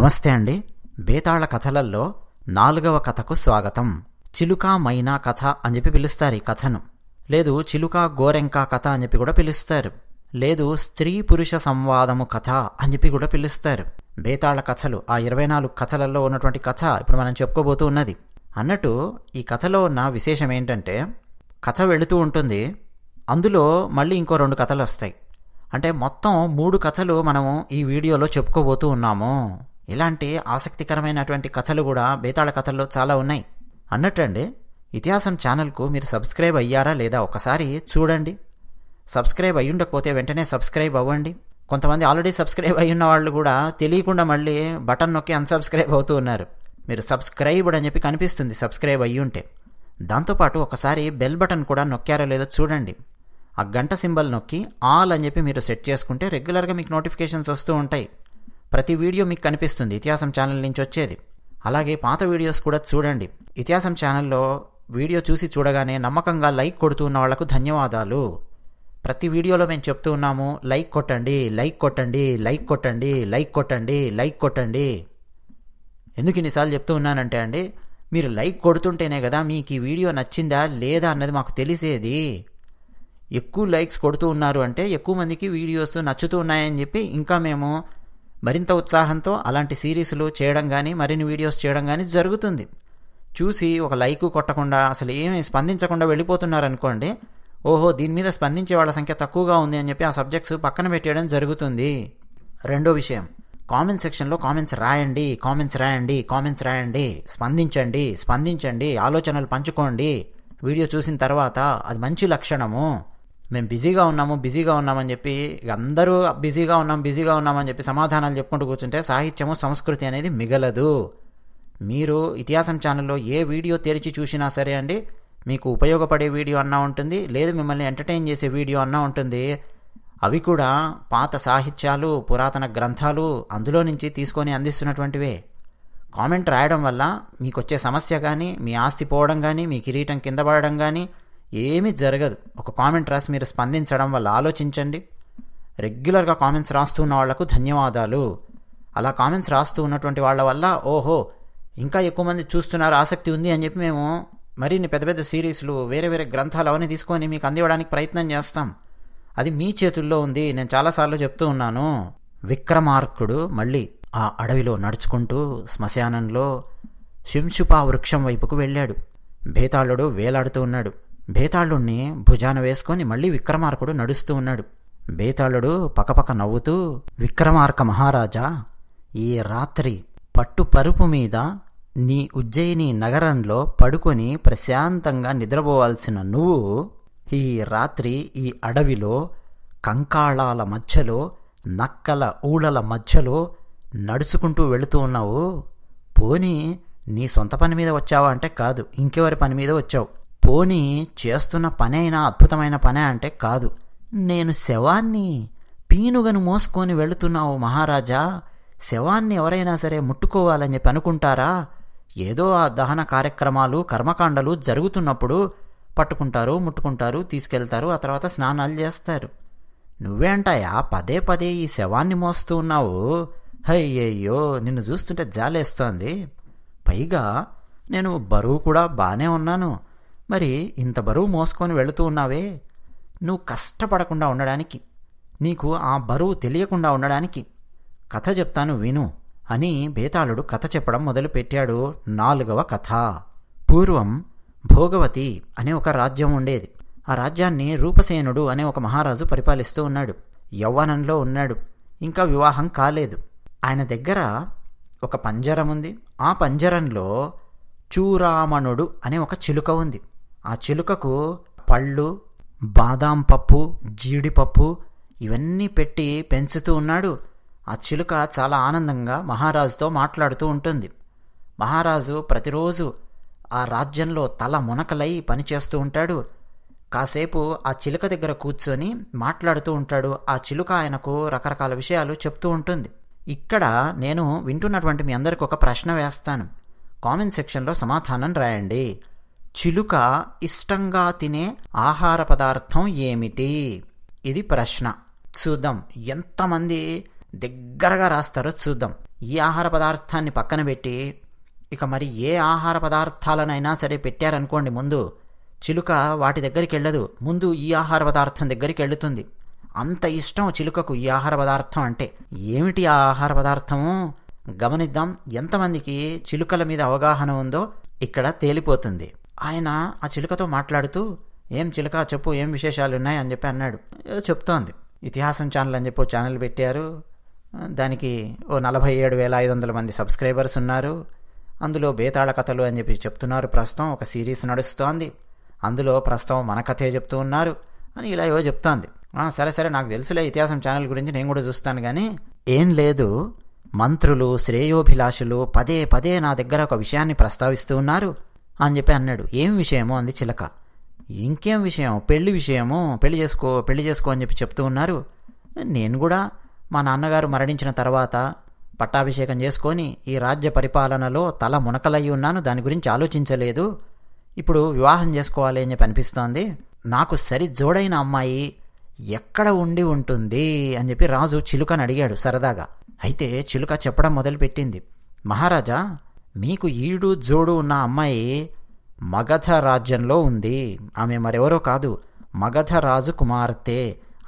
నమస్తే అండి బేతాళ కథలల్లో నాలుగవ కథకు స్వాగతం చిలుక మైనా కథ అని చెప్పి పిలుస్తారు ఈ కథను లేదు చిలుక గోరెంక కథ అని చెప్పి కూడా పిలుస్తారు లేదు స్త్రీ పురుష సంవాదము కథ అని చెప్పి కూడా పిలుస్తారు బేతాళ కథలు ఆ ఇరవై నాలుగు కథలలో ఉన్నటువంటి కథ ఇప్పుడు మనం చెప్పుకోబోతూ ఉన్నది అన్నట్టు ఈ కథలో ఉన్న విశేషం ఏంటంటే కథ వెళుతూ ఉంటుంది అందులో మళ్ళీ ఇంకో రెండు కథలు వస్తాయి అంటే మొత్తం మూడు కథలు మనము ఈ వీడియోలో చెప్పుకోబోతూ ఉన్నాము ఇలాంటి ఆసక్తికరమైనటువంటి కథలు కూడా బేతాళ కథల్లో చాలా ఉన్నాయి అన్నట్టండి ఇతిహాసం ఛానల్కు మీరు సబ్స్క్రైబ్ అయ్యారా లేదా ఒకసారి చూడండి సబ్స్క్రైబ్ అయ్యుండకపోతే వెంటనే సబ్స్క్రైబ్ అవ్వండి కొంతమంది ఆల్రెడీ సబ్స్క్రైబ్ అయ్యున్న వాళ్ళు కూడా తెలియకుండా మళ్ళీ బటన్ నొక్కి అన్సబ్స్క్రైబ్ అవుతూ ఉన్నారు మీరు సబ్స్క్రైబ్డ్ అని చెప్పి కనిపిస్తుంది సబ్స్క్రైబ్ అయ్యి ఉంటే దాంతోపాటు ఒకసారి బెల్ బటన్ కూడా నొక్కారో లేదో చూడండి ఆ గంట సింబల్ నొక్కి ఆల్ అని చెప్పి మీరు సెట్ చేసుకుంటే రెగ్యులర్గా మీకు నోటిఫికేషన్స్ వస్తూ ఉంటాయి ప్రతి వీడియో మీకు కనిపిస్తుంది ఇతిహాసం ఛానల్ నుంచి వచ్చేది అలాగే పాత వీడియోస్ కూడా చూడండి ఇతిహాసం ఛానల్లో వీడియో చూసి చూడగానే నమ్మకంగా లైక్ కొడుతూ ఉన్న వాళ్లకు ధన్యవాదాలు ప్రతి వీడియోలో మేము చెప్తూ ఉన్నాము లైక్ కొట్టండి లైక్ కొట్టండి లైక్ కొట్టండి లైక్ కొట్టండి లైక్ కొట్టండి ఎందుకు ఇన్నిసార్లు చెప్తూ ఉన్నానంటే అండి మీరు లైక్ కొడుతుంటేనే కదా మీకు ఈ వీడియో నచ్చిందా లేదా అన్నది మాకు తెలిసేది ఎక్కువ లైక్స్ కొడుతూ ఉన్నారు అంటే ఎక్కువ మందికి వీడియోస్ నచ్చుతూ ఉన్నాయని చెప్పి ఇంకా మేము మరింత ఉత్సాహంతో అలాంటి సిరీస్లు చేయడం కానీ మరిన్ని వీడియోస్ చేయడం కానీ జరుగుతుంది చూసి ఒక లైకు కొట్టకుండా అసలు ఏమీ స్పందించకుండా వెళ్ళిపోతున్నారనుకోండి ఓహో దీని మీద స్పందించే వాళ్ళ సంఖ్య తక్కువగా ఉంది అని చెప్పి ఆ సబ్జెక్ట్స్ పక్కన పెట్టేయడం జరుగుతుంది రెండో విషయం కామెంట్ సెక్షన్లో కామెంట్స్ రాయండి కామెంట్స్ రాయండి కామెంట్స్ రాయండి స్పందించండి స్పందించండి ఆలోచనలు పంచుకోండి వీడియో చూసిన తర్వాత అది మంచి లక్షణము మేము బిజీగా ఉన్నాము బిజీగా ఉన్నామని చెప్పి అందరూ బిజీగా ఉన్నాం బిజీగా ఉన్నామని చెప్పి సమాధానాలు చెప్పుకుంటూ కూర్చుంటే సాహిత్యము సంస్కృతి అనేది మిగలదు మీరు ఇతిహాసం ఛానల్లో ఏ వీడియో తెరిచి చూసినా సరే అండి మీకు ఉపయోగపడే వీడియో అన్నా ఉంటుంది లేదు మిమ్మల్ని ఎంటర్టైన్ చేసే వీడియో అన్నా ఉంటుంది అవి కూడా పాత సాహిత్యాలు పురాతన గ్రంథాలు అందులో నుంచి తీసుకొని అందిస్తున్నటువంటివే కామెంట్ రాయడం వల్ల మీకు వచ్చే సమస్య కానీ మీ ఆస్తి పోవడం కానీ మీ కిరీటం కింద పడడం కానీ ఏమీ జరగదు ఒక కామెంట్ రాసి మీరు స్పందించడం వల్ల ఆలోచించండి రెగ్యులర్గా కామెంట్స్ రాస్తూ ఉన్న వాళ్లకు ధన్యవాదాలు అలా కామెంట్స్ రాస్తూ ఉన్నటువంటి వాళ్ళ వల్ల ఓహో ఇంకా ఎక్కువ మంది చూస్తున్నారు ఆసక్తి ఉంది అని చెప్పి మేము మరిన్ని పెద్ద పెద్ద సిరీస్లు వేరే వేరే గ్రంథాలు అవన్నీ తీసుకొని మీకు అందివ్వడానికి ప్రయత్నం చేస్తాం అది మీ చేతుల్లో ఉంది నేను చాలాసార్లు చెప్తూ ఉన్నాను విక్రమార్కుడు మళ్ళీ ఆ అడవిలో నడుచుకుంటూ శ్మశానంలో శింశుపా వృక్షం వైపుకు వెళ్ళాడు భేతాళుడు వేలాడుతూ ఉన్నాడు బేతాళుణ్ణి భుజాన వేసుకొని మళ్ళీ విక్రమార్కుడు నడుస్తూ ఉన్నాడు బేతాళుడు పకపక నవ్వుతూ విక్రమార్క మహారాజా ఈ రాత్రి పట్టు పరుపు మీద నీ ఉజ్జయిని నగరంలో పడుకొని ప్రశాంతంగా నిద్రపోవాల్సిన నువ్వు ఈ రాత్రి ఈ అడవిలో కంకాళాల మధ్యలో నక్కల ఊళ్ళల మధ్యలో నడుచుకుంటూ వెళుతూ ఉన్నావు పోనీ నీ సొంత పని మీద వచ్చావా అంటే కాదు ఇంకెవరి పని మీద వచ్చావు పోనీ చేస్తున్న పని అయినా అద్భుతమైన పనే అంటే కాదు నేను శవాన్ని పీనుగను మోసుకొని వెళుతున్నావు మహారాజా శవాన్ని ఎవరైనా సరే ముట్టుకోవాలని చెప్పి అనుకుంటారా ఏదో ఆ దహన కార్యక్రమాలు కర్మకాండలు జరుగుతున్నప్పుడు పట్టుకుంటారు ముట్టుకుంటారు తీసుకెళ్తారు ఆ తర్వాత స్నానాలు చేస్తారు నువ్వేంటాయా పదే పదే ఈ శవాన్ని మోస్తూ ఉన్నావు అయ్యయ్యో నిన్ను చూస్తుంటే జాలేస్తోంది పైగా నేను బరువు కూడా బాగానే ఉన్నాను మరి ఇంత బరువు మోసుకొని వెళుతూ ఉన్నావే నువ్వు కష్టపడకుండా ఉండడానికి నీకు ఆ బరువు తెలియకుండా ఉండడానికి కథ చెప్తాను విను అని బేతాళుడు కథ చెప్పడం మొదలుపెట్టాడు నాలుగవ కథ పూర్వం భోగవతి అనే ఒక రాజ్యం ఉండేది ఆ రాజ్యాన్ని రూపసేనుడు అనే ఒక మహారాజు పరిపాలిస్తూ ఉన్నాడు యవ్వనంలో ఉన్నాడు ఇంకా వివాహం కాలేదు ఆయన దగ్గర ఒక పంజరం ఉంది ఆ పంజరంలో చూరామణుడు అనే ఒక చిలుక ఉంది ఆ చిలుకకు పళ్ళు బాదాం పప్పు జీడిపప్పు ఇవన్నీ పెట్టి పెంచుతూ ఉన్నాడు ఆ చిలుక చాలా ఆనందంగా మహారాజుతో మాట్లాడుతూ ఉంటుంది మహారాజు ప్రతిరోజు ఆ రాజ్యంలో తల మునకలై పనిచేస్తూ ఉంటాడు కాసేపు ఆ చిలుక దగ్గర కూర్చొని మాట్లాడుతూ ఉంటాడు ఆ చిలుక ఆయనకు రకరకాల విషయాలు చెప్తూ ఉంటుంది ఇక్కడ నేను వింటున్నటువంటి మీ అందరికి ఒక ప్రశ్న వేస్తాను కామెంట్ సెక్షన్లో సమాధానం రాయండి చిలుక ఇష్టంగా తినే ఆహార పదార్థం ఏమిటి ఇది ప్రశ్న చూద్దాం ఎంతమంది దగ్గరగా రాస్తారో చూద్దాం ఈ ఆహార పదార్థాన్ని పక్కన పెట్టి ఇక మరి ఏ ఆహార పదార్థాలనైనా సరే పెట్టారనుకోండి ముందు చిలుక వాటి దగ్గరికి వెళ్ళదు ముందు ఈ ఆహార పదార్థం దగ్గరికి వెళుతుంది అంత ఇష్టం చిలుకకు ఈ ఆహార పదార్థం అంటే ఏమిటి ఆ ఆహార పదార్థము గమనిద్దాం ఎంతమందికి చిలుకల మీద అవగాహన ఉందో ఇక్కడ తేలిపోతుంది ఆయన ఆ చిలుకతో మాట్లాడుతూ ఏం చిలుక చెప్పు ఏం విశేషాలు ఉన్నాయి అని చెప్పి అన్నాడు చెప్తోంది ఇతిహాసం ఛానల్ అని చెప్పి ఛానల్ పెట్టారు దానికి ఓ నలభై ఏడు వేల ఐదు వందల మంది సబ్స్క్రైబర్స్ ఉన్నారు అందులో బేతాళ కథలు అని చెప్పి చెప్తున్నారు ప్రస్తుతం ఒక సిరీస్ నడుస్తోంది అందులో ప్రస్తుతం మన కథే చెప్తూ ఉన్నారు అని ఇలా ఏవో చెప్తోంది సరే సరే నాకు తెలుసులే ఇతిహాసం ఛానల్ గురించి నేను కూడా చూస్తాను కానీ ఏం లేదు మంత్రులు శ్రేయోభిలాషులు పదే పదే నా దగ్గర ఒక విషయాన్ని ప్రస్తావిస్తూ ఉన్నారు అని చెప్పి అన్నాడు ఏం విషయమో అంది చిలక ఇంకేం విషయం పెళ్లి విషయమో పెళ్లి చేసుకో పెళ్లి చేసుకో అని చెప్పి చెప్తూ ఉన్నారు నేను కూడా మా నాన్నగారు మరణించిన తర్వాత పట్టాభిషేకం చేసుకొని ఈ రాజ్య పరిపాలనలో తల మునకలయ్యి ఉన్నాను దాని గురించి ఆలోచించలేదు ఇప్పుడు వివాహం చేసుకోవాలి అని చెప్పి అనిపిస్తోంది నాకు సరి జోడైన అమ్మాయి ఎక్కడ ఉండి ఉంటుంది అని చెప్పి రాజు చిలుకని అడిగాడు సరదాగా అయితే చిలుక చెప్పడం మొదలుపెట్టింది మహారాజా మీకు ఈడు జోడు ఉన్న అమ్మాయి మగధ రాజ్యంలో ఉంది ఆమె మరెవరో కాదు మగధ రాజు కుమార్తె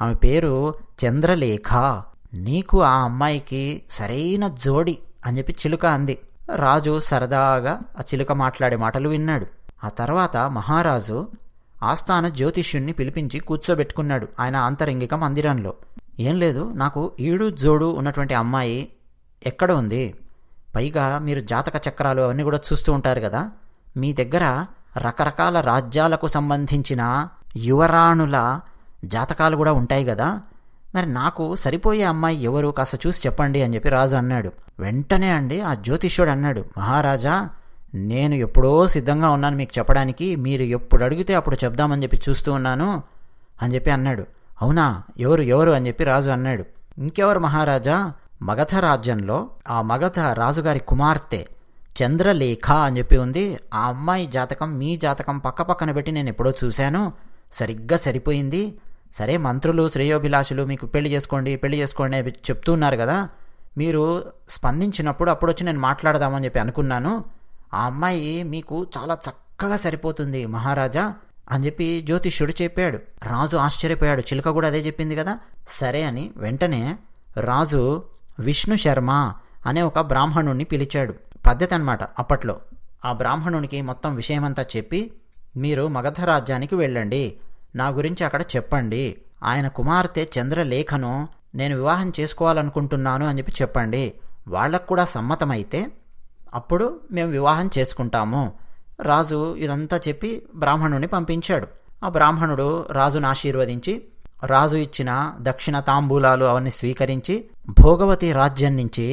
ఆమె పేరు చంద్రలేఖ నీకు ఆ అమ్మాయికి సరైన జోడి అని చెప్పి చిలుక అంది రాజు సరదాగా ఆ చిలుక మాట్లాడే మాటలు విన్నాడు ఆ తర్వాత మహారాజు ఆస్థాన జ్యోతిష్యుణ్ణి పిలిపించి కూర్చోబెట్టుకున్నాడు ఆయన అంతరంగిక మందిరంలో ఏం లేదు నాకు ఈడు జోడు ఉన్నటువంటి అమ్మాయి ఎక్కడ ఉంది పైగా మీరు జాతక చక్రాలు అవన్నీ కూడా చూస్తూ ఉంటారు కదా మీ దగ్గర రకరకాల రాజ్యాలకు సంబంధించిన యువరాణుల జాతకాలు కూడా ఉంటాయి కదా మరి నాకు సరిపోయే అమ్మాయి ఎవరు కాస్త చూసి చెప్పండి అని చెప్పి రాజు అన్నాడు వెంటనే అండి ఆ జ్యోతిష్యుడు అన్నాడు మహారాజా నేను ఎప్పుడో సిద్ధంగా ఉన్నాను మీకు చెప్పడానికి మీరు ఎప్పుడు అడిగితే అప్పుడు చెప్దామని చెప్పి చూస్తూ ఉన్నాను అని చెప్పి అన్నాడు అవునా ఎవరు ఎవరు అని చెప్పి రాజు అన్నాడు ఇంకెవరు మహారాజా మగధ రాజ్యంలో ఆ మగధ రాజుగారి కుమార్తె చంద్రలేఖ అని చెప్పి ఉంది ఆ అమ్మాయి జాతకం మీ జాతకం పక్క పక్కన పెట్టి నేను ఎప్పుడో చూశాను సరిగ్గా సరిపోయింది సరే మంత్రులు శ్రేయోభిలాషులు మీకు పెళ్లి చేసుకోండి పెళ్లి చేసుకోండి అని చెప్తున్నారు కదా మీరు స్పందించినప్పుడు అప్పుడు వచ్చి నేను మాట్లాడదామని చెప్పి అనుకున్నాను ఆ అమ్మాయి మీకు చాలా చక్కగా సరిపోతుంది మహారాజా అని చెప్పి జ్యోతిష్యుడు చెప్పాడు రాజు ఆశ్చర్యపోయాడు చిలుక కూడా అదే చెప్పింది కదా సరే అని వెంటనే రాజు విష్ణు శర్మ అనే ఒక బ్రాహ్మణుణ్ణి పిలిచాడు పద్ధతి అనమాట అప్పట్లో ఆ బ్రాహ్మణునికి మొత్తం విషయమంతా చెప్పి మీరు మగధ రాజ్యానికి వెళ్ళండి నా గురించి అక్కడ చెప్పండి ఆయన కుమార్తె చంద్రలేఖను నేను వివాహం చేసుకోవాలనుకుంటున్నాను అని చెప్పి చెప్పండి వాళ్ళకు కూడా సమ్మతమైతే అప్పుడు మేము వివాహం చేసుకుంటాము రాజు ఇదంతా చెప్పి బ్రాహ్మణుని పంపించాడు ఆ బ్రాహ్మణుడు రాజును ఆశీర్వదించి రాజు ఇచ్చిన దక్షిణ తాంబూలాలు అవన్నీ స్వీకరించి భోగవతి రాజ్యం నుంచి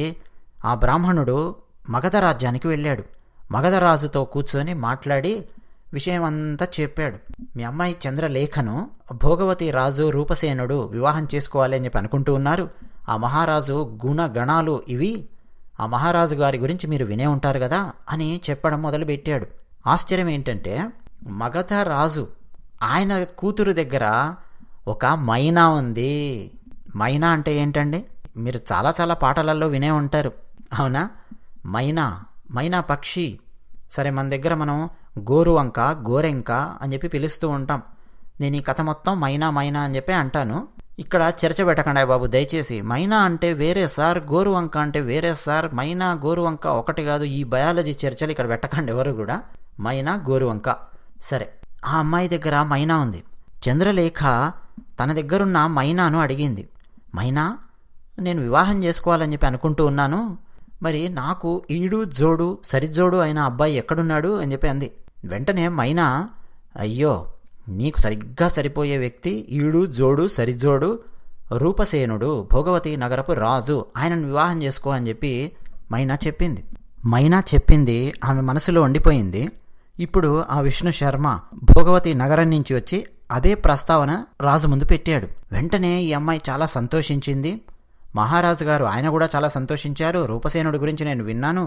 ఆ బ్రాహ్మణుడు మగధ రాజ్యానికి వెళ్ళాడు మగధరాజుతో కూర్చొని మాట్లాడి విషయం అంతా చెప్పాడు మీ అమ్మాయి చంద్రలేఖను భోగవతి రాజు రూపసేనుడు వివాహం చేసుకోవాలి అని చెప్పి అనుకుంటూ ఉన్నారు ఆ మహారాజు గుణగణాలు ఇవి ఆ మహారాజు గారి గురించి మీరు వినే ఉంటారు కదా అని చెప్పడం మొదలుపెట్టాడు ఆశ్చర్యం ఏంటంటే మగధ రాజు ఆయన కూతురు దగ్గర ఒక మైనా ఉంది మైనా అంటే ఏంటండి మీరు చాలా చాలా పాటలలో వినే ఉంటారు అవునా మైనా మైనా పక్షి సరే మన దగ్గర మనం గోరువంక గోరెంక అని చెప్పి పిలుస్తూ ఉంటాం నేను ఈ కథ మొత్తం మైనా మైనా అని చెప్పి అంటాను ఇక్కడ చర్చ పెట్టకండి బాబు దయచేసి మైనా అంటే వేరే సార్ గోరువంక అంటే వేరే సార్ మైనా గోరువంక ఒకటి కాదు ఈ బయాలజీ చర్చలు ఇక్కడ పెట్టకండి ఎవరు కూడా మైనా గోరువంక సరే ఆ అమ్మాయి దగ్గర మైనా ఉంది చంద్రలేఖ తన దగ్గరున్న మైనాను అడిగింది మైనా నేను వివాహం చేసుకోవాలని చెప్పి అనుకుంటూ ఉన్నాను మరి నాకు ఈడు జోడు సరిజోడు అయిన అబ్బాయి ఎక్కడున్నాడు అని చెప్పి అంది వెంటనే మైనా అయ్యో నీకు సరిగ్గా సరిపోయే వ్యక్తి ఈడు జోడు సరిజోడు రూపసేనుడు భోగవతి నగరపు రాజు ఆయనను వివాహం చేసుకో అని చెప్పి మైనా చెప్పింది మైనా చెప్పింది ఆమె మనసులో ఉండిపోయింది ఇప్పుడు ఆ విష్ణు శర్మ భోగవతి నగరం నుంచి వచ్చి అదే ప్రస్తావన రాజు ముందు పెట్టాడు వెంటనే ఈ అమ్మాయి చాలా సంతోషించింది మహారాజు గారు ఆయన కూడా చాలా సంతోషించారు రూపసేనుడి గురించి నేను విన్నాను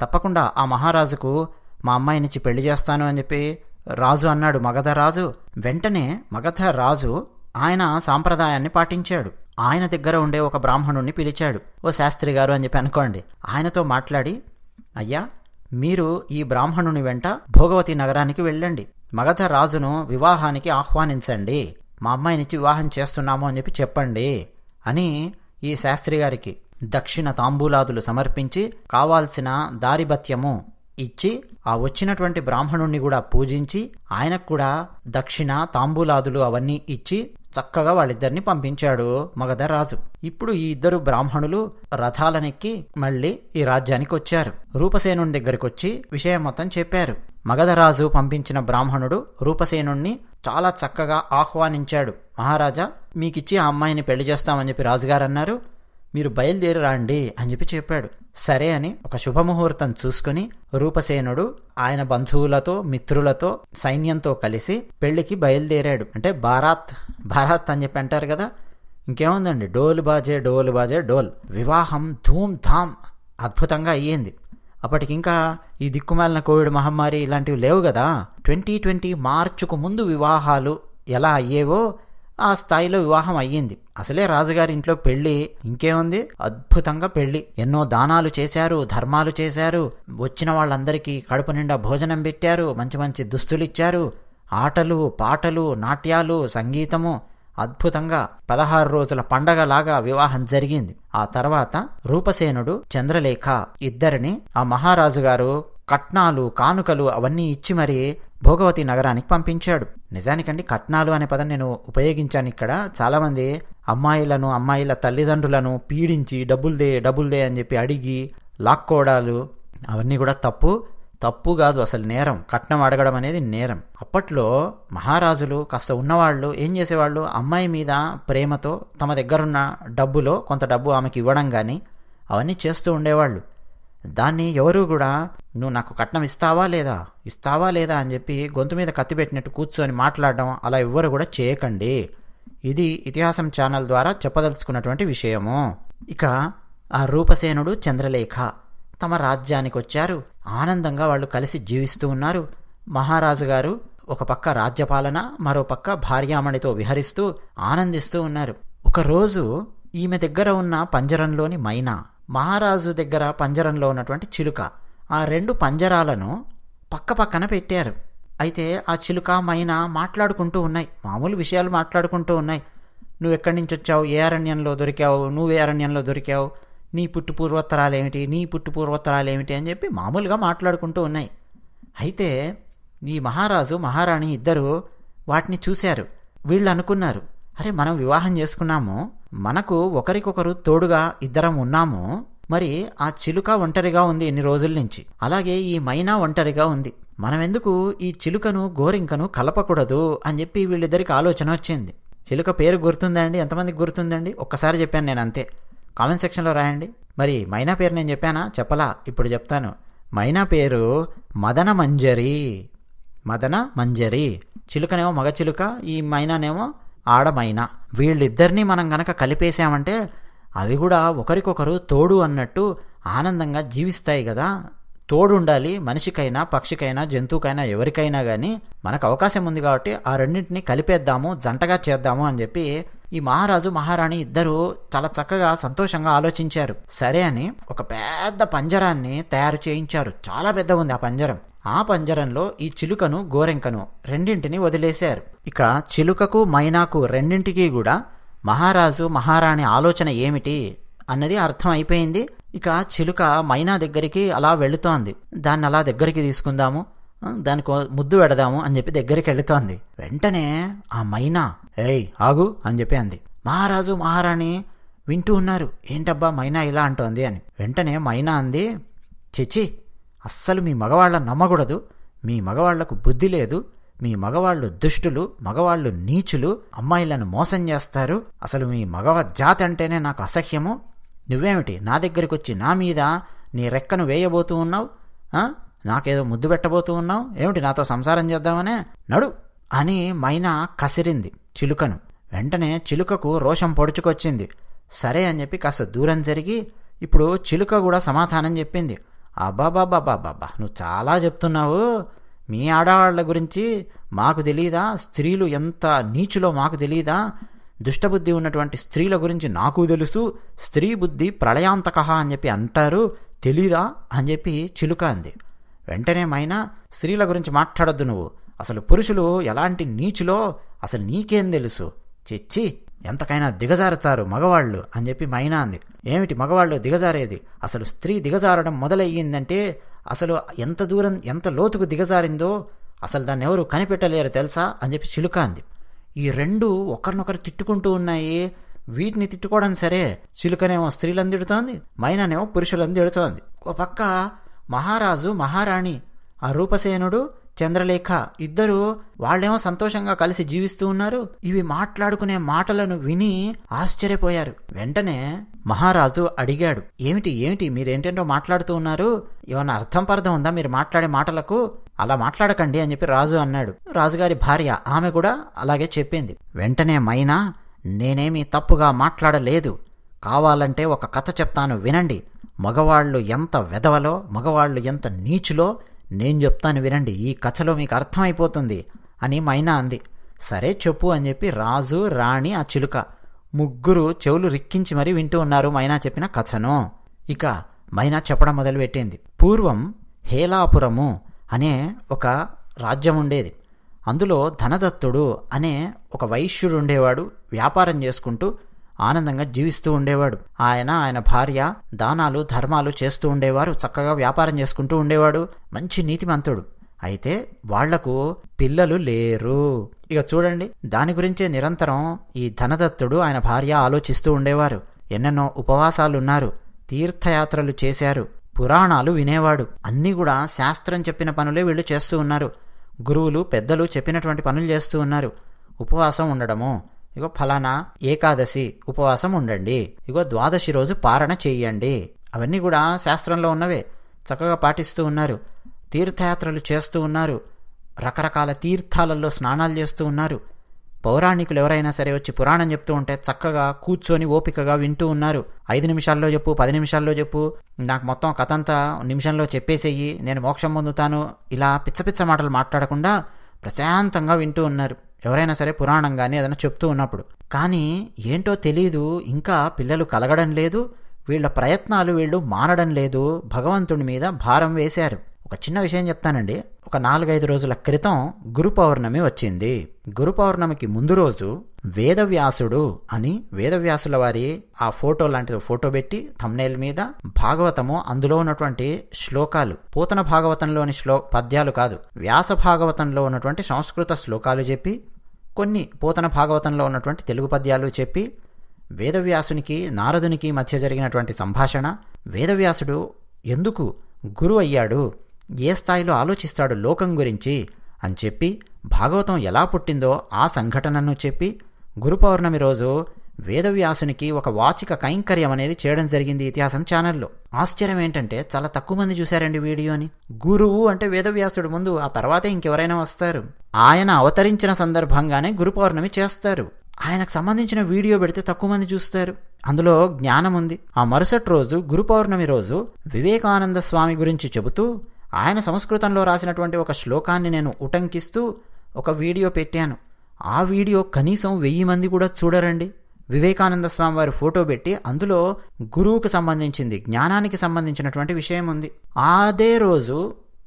తప్పకుండా ఆ మహారాజుకు మా అమ్మాయినిచ్చి పెళ్లి చేస్తాను అని చెప్పి రాజు అన్నాడు మగధ రాజు వెంటనే మగధ రాజు ఆయన సాంప్రదాయాన్ని పాటించాడు ఆయన దగ్గర ఉండే ఒక బ్రాహ్మణుణ్ణి పిలిచాడు ఓ శాస్త్రి గారు అని చెప్పి అనుకోండి ఆయనతో మాట్లాడి అయ్యా మీరు ఈ బ్రాహ్మణుని వెంట భోగవతి నగరానికి వెళ్ళండి మగధ రాజును వివాహానికి ఆహ్వానించండి మా అమ్మాయినిచ్చి వివాహం చేస్తున్నాము అని చెప్పి చెప్పండి అని ఈ శాస్త్రి గారికి దక్షిణ తాంబూలాదులు సమర్పించి కావాల్సిన దారిభత్యము ఇచ్చి ఆ వచ్చినటువంటి బ్రాహ్మణుణ్ణి కూడా పూజించి ఆయనకు కూడా దక్షిణ తాంబూలాదులు అవన్నీ ఇచ్చి చక్కగా వాళ్ళిద్దరిని పంపించాడు మగధరాజు ఇప్పుడు ఈ ఇద్దరు బ్రాహ్మణులు రథాలనెక్కి మళ్ళీ ఈ రాజ్యానికి వచ్చారు రూపసేనుని దగ్గరికి వచ్చి విషయం మొత్తం చెప్పారు మగధరాజు పంపించిన బ్రాహ్మణుడు రూపసేనుణ్ణి చాలా చక్కగా ఆహ్వానించాడు మహారాజా మీకిచ్చి ఆ అమ్మాయిని పెళ్లి చేస్తామని చెప్పి రాజుగారు అన్నారు మీరు బయలుదేరి రాండి అని చెప్పి చెప్పాడు సరే అని ఒక శుభముహూర్తం చూసుకుని రూపసేనుడు ఆయన బంధువులతో మిత్రులతో సైన్యంతో కలిసి పెళ్లికి బయలుదేరాడు అంటే భారత్ భారత్ అని చెప్పి అంటారు కదా ఇంకేముందండి డోల్ బాజే డోల్ బాజే డోల్ వివాహం ధూమ్ ధామ్ అద్భుతంగా అయ్యింది అప్పటికింకా ఈ దిక్కుమాలిన కోవిడ్ మహమ్మారి ఇలాంటివి లేవు కదా ట్వంటీ ట్వంటీ మార్చుకు ముందు వివాహాలు ఎలా అయ్యేవో ఆ స్థాయిలో వివాహం అయ్యింది అసలే రాజుగారి ఇంట్లో పెళ్లి ఇంకేముంది అద్భుతంగా పెళ్లి ఎన్నో దానాలు చేశారు ధర్మాలు చేశారు వచ్చిన వాళ్ళందరికీ కడుపు నిండా భోజనం పెట్టారు మంచి మంచి దుస్తులు ఇచ్చారు ఆటలు పాటలు నాట్యాలు సంగీతము అద్భుతంగా పదహారు రోజుల పండగలాగా వివాహం జరిగింది ఆ తర్వాత రూపసేనుడు చంద్రలేఖ ఇద్దరిని ఆ మహారాజు గారు కట్నాలు కానుకలు అవన్నీ ఇచ్చి మరీ భోగవతి నగరానికి పంపించాడు నిజానికండి కట్నాలు అనే పదం నేను ఉపయోగించాను ఇక్కడ చాలామంది అమ్మాయిలను అమ్మాయిల తల్లిదండ్రులను పీడించి డబ్బులు దే డబ్బులు దే అని చెప్పి అడిగి లాక్కోవడాలు అవన్నీ కూడా తప్పు తప్పు కాదు అసలు నేరం కట్నం అడగడం అనేది నేరం అప్పట్లో మహారాజులు కాస్త ఉన్నవాళ్ళు ఏం చేసేవాళ్ళు అమ్మాయి మీద ప్రేమతో తమ దగ్గరున్న డబ్బులో కొంత డబ్బు ఆమెకి ఇవ్వడం కానీ అవన్నీ చేస్తూ ఉండేవాళ్ళు దాన్ని ఎవరు కూడా నువ్వు నాకు కట్నం ఇస్తావా లేదా ఇస్తావా లేదా అని చెప్పి గొంతు మీద కత్తి పెట్టినట్టు కూర్చొని మాట్లాడడం అలా ఎవ్వరు కూడా చేయకండి ఇది ఇతిహాసం ఛానల్ ద్వారా చెప్పదలుచుకున్నటువంటి విషయము ఇక ఆ రూపసేనుడు చంద్రలేఖ తమ రాజ్యానికి వచ్చారు ఆనందంగా వాళ్ళు కలిసి జీవిస్తూ ఉన్నారు మహారాజు గారు ఒక పక్క రాజ్యపాలన మరో పక్క భార్యామణితో విహరిస్తూ ఆనందిస్తూ ఉన్నారు ఒకరోజు ఈమె దగ్గర ఉన్న పంజరంలోని మైనా మహారాజు దగ్గర పంజరంలో ఉన్నటువంటి చిలుక ఆ రెండు పంజరాలను పక్క పక్కన పెట్టారు అయితే ఆ చిలుక మైనా మాట్లాడుకుంటూ ఉన్నాయి మామూలు విషయాలు మాట్లాడుకుంటూ ఉన్నాయి నువ్వు ఎక్కడి నుంచి వచ్చావు ఏ అరణ్యంలో దొరికావు నువ్వు ఏ అరణ్యంలో దొరికావు నీ పుట్టు ఏమిటి నీ పుట్టు ఏమిటి అని చెప్పి మామూలుగా మాట్లాడుకుంటూ ఉన్నాయి అయితే ఈ మహారాజు మహారాణి ఇద్దరు వాటిని చూశారు వీళ్ళు అనుకున్నారు అరే మనం వివాహం చేసుకున్నాము మనకు ఒకరికొకరు తోడుగా ఇద్దరం ఉన్నాము మరి ఆ చిలుక ఒంటరిగా ఉంది ఇన్ని రోజుల నుంచి అలాగే ఈ మైనా ఒంటరిగా ఉంది మనం ఎందుకు ఈ చిలుకను గోరింకను కలపకూడదు అని చెప్పి వీళ్ళిద్దరికి ఆలోచన వచ్చింది చిలుక పేరు గుర్తుందండి ఎంతమందికి గుర్తుందండి ఒక్కసారి చెప్పాను నేను అంతే కామెంట్ సెక్షన్లో రాయండి మరి మైనా పేరు నేను చెప్పానా చెప్పలా ఇప్పుడు చెప్తాను మైనా పేరు మదన మంజరి మదన మంజరి చిలుకనేమో మగ చిలుక ఈ మైనానేమో ఆడమైనా వీళ్ళిద్దరినీ మనం గనక కలిపేశామంటే అవి కూడా ఒకరికొకరు తోడు అన్నట్టు ఆనందంగా జీవిస్తాయి కదా తోడు ఉండాలి మనిషికైనా పక్షికైనా జంతువుకైనా ఎవరికైనా కానీ మనకు అవకాశం ఉంది కాబట్టి ఆ రెండింటిని కలిపేద్దాము జంటగా చేద్దాము అని చెప్పి ఈ మహారాజు మహారాణి ఇద్దరూ చాలా చక్కగా సంతోషంగా ఆలోచించారు సరే అని ఒక పెద్ద పంజరాన్ని తయారు చేయించారు చాలా పెద్ద ఉంది ఆ పంజరం ఆ పంజరంలో ఈ చిలుకను గోరెంకను రెండింటిని వదిలేశారు ఇక చిలుకకు మైనాకు రెండింటికి కూడా మహారాజు మహారాణి ఆలోచన ఏమిటి అన్నది అర్థం అయిపోయింది ఇక చిలుక మైనా దగ్గరికి అలా వెళుతోంది దాన్ని అలా దగ్గరికి తీసుకుందాము దానికి ముద్దు పెడదాము అని చెప్పి దగ్గరికి వెళుతోంది వెంటనే ఆ మైనా ఏయ్ ఆగు అని చెప్పి అంది మహారాజు మహారాణి వింటూ ఉన్నారు ఏంటబ్బా మైనా ఇలా అంటోంది అని వెంటనే మైనా అంది చిచి అస్సలు మీ మగవాళ్ళ నమ్మకూడదు మీ మగవాళ్లకు బుద్ధి లేదు మీ మగవాళ్ళు దుష్టులు మగవాళ్ళు నీచులు అమ్మాయిలను మోసం చేస్తారు అసలు మీ మగవ జాత అంటేనే నాకు అసహ్యము నువ్వేమిటి నా దగ్గరికి వచ్చి నా మీద నీ రెక్కను వేయబోతూ ఉన్నావు నాకేదో ముద్దు పెట్టబోతూ ఉన్నావు ఏమిటి నాతో సంసారం చేద్దామనే నడు అని మైనా కసిరింది చిలుకను వెంటనే చిలుకకు రోషం పొడుచుకొచ్చింది సరే అని చెప్పి కాస్త దూరం జరిగి ఇప్పుడు చిలుక కూడా సమాధానం చెప్పింది అబ్బాబాబాబాబా నువ్వు చాలా చెప్తున్నావు మీ ఆడవాళ్ళ గురించి మాకు తెలియదా స్త్రీలు ఎంత నీచులో మాకు తెలియదా దుష్టబుద్ధి ఉన్నటువంటి స్త్రీల గురించి నాకు తెలుసు స్త్రీ బుద్ధి ప్రళయాంతకహ అని చెప్పి అంటారు తెలీదా అని చెప్పి చిలుక అంది వెంటనే మైనా స్త్రీల గురించి మాట్లాడొద్దు నువ్వు అసలు పురుషులు ఎలాంటి నీచులో అసలు నీకేం తెలుసు చెచ్చి ఎంతకైనా దిగజారుతారు మగవాళ్ళు అని చెప్పి మైనా అంది ఏమిటి మగవాళ్ళు దిగజారేది అసలు స్త్రీ దిగజారడం మొదలయ్యిందంటే అసలు ఎంత దూరం ఎంత లోతుకు దిగజారిందో అసలు దాన్ని ఎవరు కనిపెట్టలేరు తెలుసా అని చెప్పి చిలుకాంది అంది ఈ రెండు ఒకరినొకరు తిట్టుకుంటూ ఉన్నాయి వీటిని తిట్టుకోవడం సరే చిలుకనేమో స్త్రీలందిడుతోంది మైనానేమో పురుషులందిడుతోంది ఒక పక్క మహారాజు మహారాణి ఆ రూపసేనుడు చంద్రలేఖ ఇద్దరూ వాళ్ళేమో సంతోషంగా కలిసి జీవిస్తూ ఉన్నారు ఇవి మాట్లాడుకునే మాటలను విని ఆశ్చర్యపోయారు వెంటనే మహారాజు అడిగాడు ఏమిటి ఏమిటి మీరేంటేంటో మాట్లాడుతూ ఉన్నారు ఏమన్నా అర్థం పర్థం ఉందా మీరు మాట్లాడే మాటలకు అలా మాట్లాడకండి అని చెప్పి రాజు అన్నాడు రాజుగారి భార్య ఆమె కూడా అలాగే చెప్పింది వెంటనే మైనా నేనేమీ తప్పుగా మాట్లాడలేదు కావాలంటే ఒక కథ చెప్తాను వినండి మగవాళ్ళు ఎంత వెధవలో మగవాళ్ళు ఎంత నీచులో నేను చెప్తాను వినండి ఈ కథలో మీకు అర్థమైపోతుంది అని మైనా అంది సరే చెప్పు అని చెప్పి రాజు రాణి ఆ చిలుక ముగ్గురు చెవులు రిక్కించి మరీ వింటూ ఉన్నారు మైనా చెప్పిన కథను ఇక మైనా చెప్పడం మొదలుపెట్టింది పూర్వం హేలాపురము అనే ఒక రాజ్యం ఉండేది అందులో ధనదత్తుడు అనే ఒక వైశ్యుడు ఉండేవాడు వ్యాపారం చేసుకుంటూ ఆనందంగా జీవిస్తూ ఉండేవాడు ఆయన ఆయన భార్య దానాలు ధర్మాలు చేస్తూ ఉండేవారు చక్కగా వ్యాపారం చేసుకుంటూ ఉండేవాడు మంచి నీతిమంతుడు అయితే వాళ్లకు పిల్లలు లేరు ఇక చూడండి దాని గురించే నిరంతరం ఈ ధనదత్తుడు ఆయన భార్య ఆలోచిస్తూ ఉండేవారు ఎన్నెన్నో ఉపవాసాలున్నారు తీర్థయాత్రలు చేశారు పురాణాలు వినేవాడు అన్నీ కూడా శాస్త్రం చెప్పిన పనులే వీళ్ళు చేస్తూ ఉన్నారు గురువులు పెద్దలు చెప్పినటువంటి పనులు చేస్తూ ఉన్నారు ఉపవాసం ఉండడము ఇగో ఫలానా ఏకాదశి ఉపవాసం ఉండండి ఇగో ద్వాదశి రోజు పారణ చేయండి అవన్నీ కూడా శాస్త్రంలో ఉన్నవే చక్కగా పాటిస్తూ ఉన్నారు తీర్థయాత్రలు చేస్తూ ఉన్నారు రకరకాల తీర్థాలలో స్నానాలు చేస్తూ ఉన్నారు పౌరాణికులు ఎవరైనా సరే వచ్చి పురాణం చెప్తూ ఉంటే చక్కగా కూర్చొని ఓపికగా వింటూ ఉన్నారు ఐదు నిమిషాల్లో చెప్పు పది నిమిషాల్లో చెప్పు నాకు మొత్తం కథ అంతా నిమిషంలో చెప్పేసేయి నేను మోక్షం పొందుతాను ఇలా పిచ్చపిచ్చ మాటలు మాట్లాడకుండా ప్రశాంతంగా వింటూ ఉన్నారు ఎవరైనా సరే పురాణం కానీ ఏదైనా చెప్తూ ఉన్నప్పుడు కానీ ఏంటో తెలీదు ఇంకా పిల్లలు కలగడం లేదు వీళ్ళ ప్రయత్నాలు వీళ్ళు మానడం లేదు భగవంతుడి మీద భారం వేశారు ఒక చిన్న విషయం చెప్తానండి ఒక నాలుగైదు రోజుల క్రితం గురు పౌర్ణమి వచ్చింది గురు పౌర్ణమికి ముందు రోజు వేదవ్యాసుడు అని వేదవ్యాసుల వారి ఆ ఫోటో లాంటిది ఫోటో పెట్టి థమ్నేల్ మీద భాగవతము అందులో ఉన్నటువంటి శ్లోకాలు పూతన భాగవతంలోని శ్లో పద్యాలు కాదు వ్యాస భాగవతంలో ఉన్నటువంటి సంస్కృత శ్లోకాలు చెప్పి కొన్ని పోతన భాగవతంలో ఉన్నటువంటి తెలుగు పద్యాలు చెప్పి వేదవ్యాసునికి నారదునికి మధ్య జరిగినటువంటి సంభాషణ వేదవ్యాసుడు ఎందుకు గురు అయ్యాడు ఏ స్థాయిలో ఆలోచిస్తాడు లోకం గురించి అని చెప్పి భాగవతం ఎలా పుట్టిందో ఆ సంఘటనను చెప్పి గురు పౌర్ణమి రోజు వేదవ్యాసునికి ఒక వాచిక కైంకర్యం అనేది చేయడం జరిగింది ఇతిహాసం ఛానల్లో ఆశ్చర్యం ఏంటంటే చాలా తక్కువ మంది చూశారండి వీడియోని గురువు అంటే వేదవ్యాసుడు ముందు ఆ తర్వాత ఇంకెవరైనా వస్తారు ఆయన అవతరించిన సందర్భంగానే గురు పౌర్ణమి చేస్తారు ఆయనకు సంబంధించిన వీడియో పెడితే తక్కువ మంది చూస్తారు అందులో జ్ఞానం ఉంది ఆ మరుసటి రోజు గురు పౌర్ణమి రోజు వివేకానంద స్వామి గురించి చెబుతూ ఆయన సంస్కృతంలో రాసినటువంటి ఒక శ్లోకాన్ని నేను ఉటంకిస్తూ ఒక వీడియో పెట్టాను ఆ వీడియో కనీసం వెయ్యి మంది కూడా చూడరండి వివేకానంద స్వామి వారి ఫోటో పెట్టి అందులో గురువుకు సంబంధించింది జ్ఞానానికి సంబంధించినటువంటి విషయం ఉంది అదే రోజు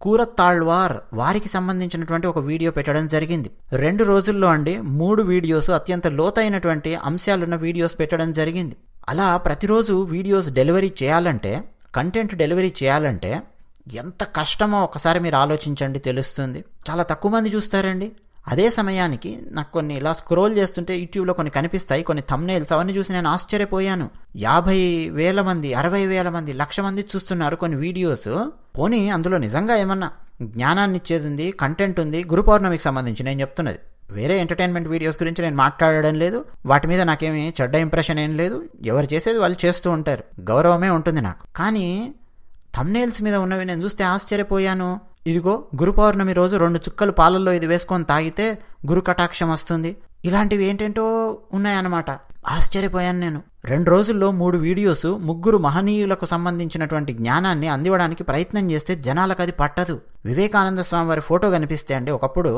కూరత్తాళ్వార్ వారికి సంబంధించినటువంటి ఒక వీడియో పెట్టడం జరిగింది రెండు రోజుల్లో అండి మూడు వీడియోస్ అత్యంత లోతైనటువంటి అంశాలున్న వీడియోస్ పెట్టడం జరిగింది అలా ప్రతిరోజు వీడియోస్ డెలివరీ చేయాలంటే కంటెంట్ డెలివరీ చేయాలంటే ఎంత కష్టమో ఒకసారి మీరు ఆలోచించండి తెలుస్తుంది చాలా తక్కువ మంది చూస్తారండి అదే సమయానికి నాకు కొన్ని ఇలా స్క్రోల్ చేస్తుంటే యూట్యూబ్లో కొన్ని కనిపిస్తాయి కొన్ని థమ్నేల్స్ అవన్నీ చూసి నేను ఆశ్చర్యపోయాను యాభై వేల మంది అరవై వేల మంది లక్ష మంది చూస్తున్నారు కొన్ని వీడియోస్ పోనీ అందులో నిజంగా ఏమన్నా జ్ఞానాన్ని ఇచ్చేది ఉంది కంటెంట్ ఉంది గురు పౌర్ణమికి సంబంధించి నేను చెప్తున్నది వేరే ఎంటర్టైన్మెంట్ వీడియోస్ గురించి నేను మాట్లాడడం లేదు వాటి మీద నాకేమి చెడ్డ ఇంప్రెషన్ ఏం లేదు ఎవరు చేసేది వాళ్ళు చేస్తూ ఉంటారు గౌరవమే ఉంటుంది నాకు కానీ థమ్నేల్స్ మీద ఉన్నవి నేను చూస్తే ఆశ్చర్యపోయాను ఇదిగో గురు పౌర్ణమి రోజు రెండు చుక్కలు పాలల్లో ఇది వేసుకొని తాగితే గురు కటాక్షం వస్తుంది ఇలాంటివి ఏంటేంటో ఉన్నాయన్నమాట ఆశ్చర్యపోయాను నేను రెండు రోజుల్లో మూడు వీడియోస్ ముగ్గురు మహనీయులకు సంబంధించినటువంటి జ్ఞానాన్ని అందివడానికి ప్రయత్నం చేస్తే జనాలకు అది పట్టదు వివేకానంద స్వామి వారి ఫోటో కనిపిస్తే అండి ఒకప్పుడు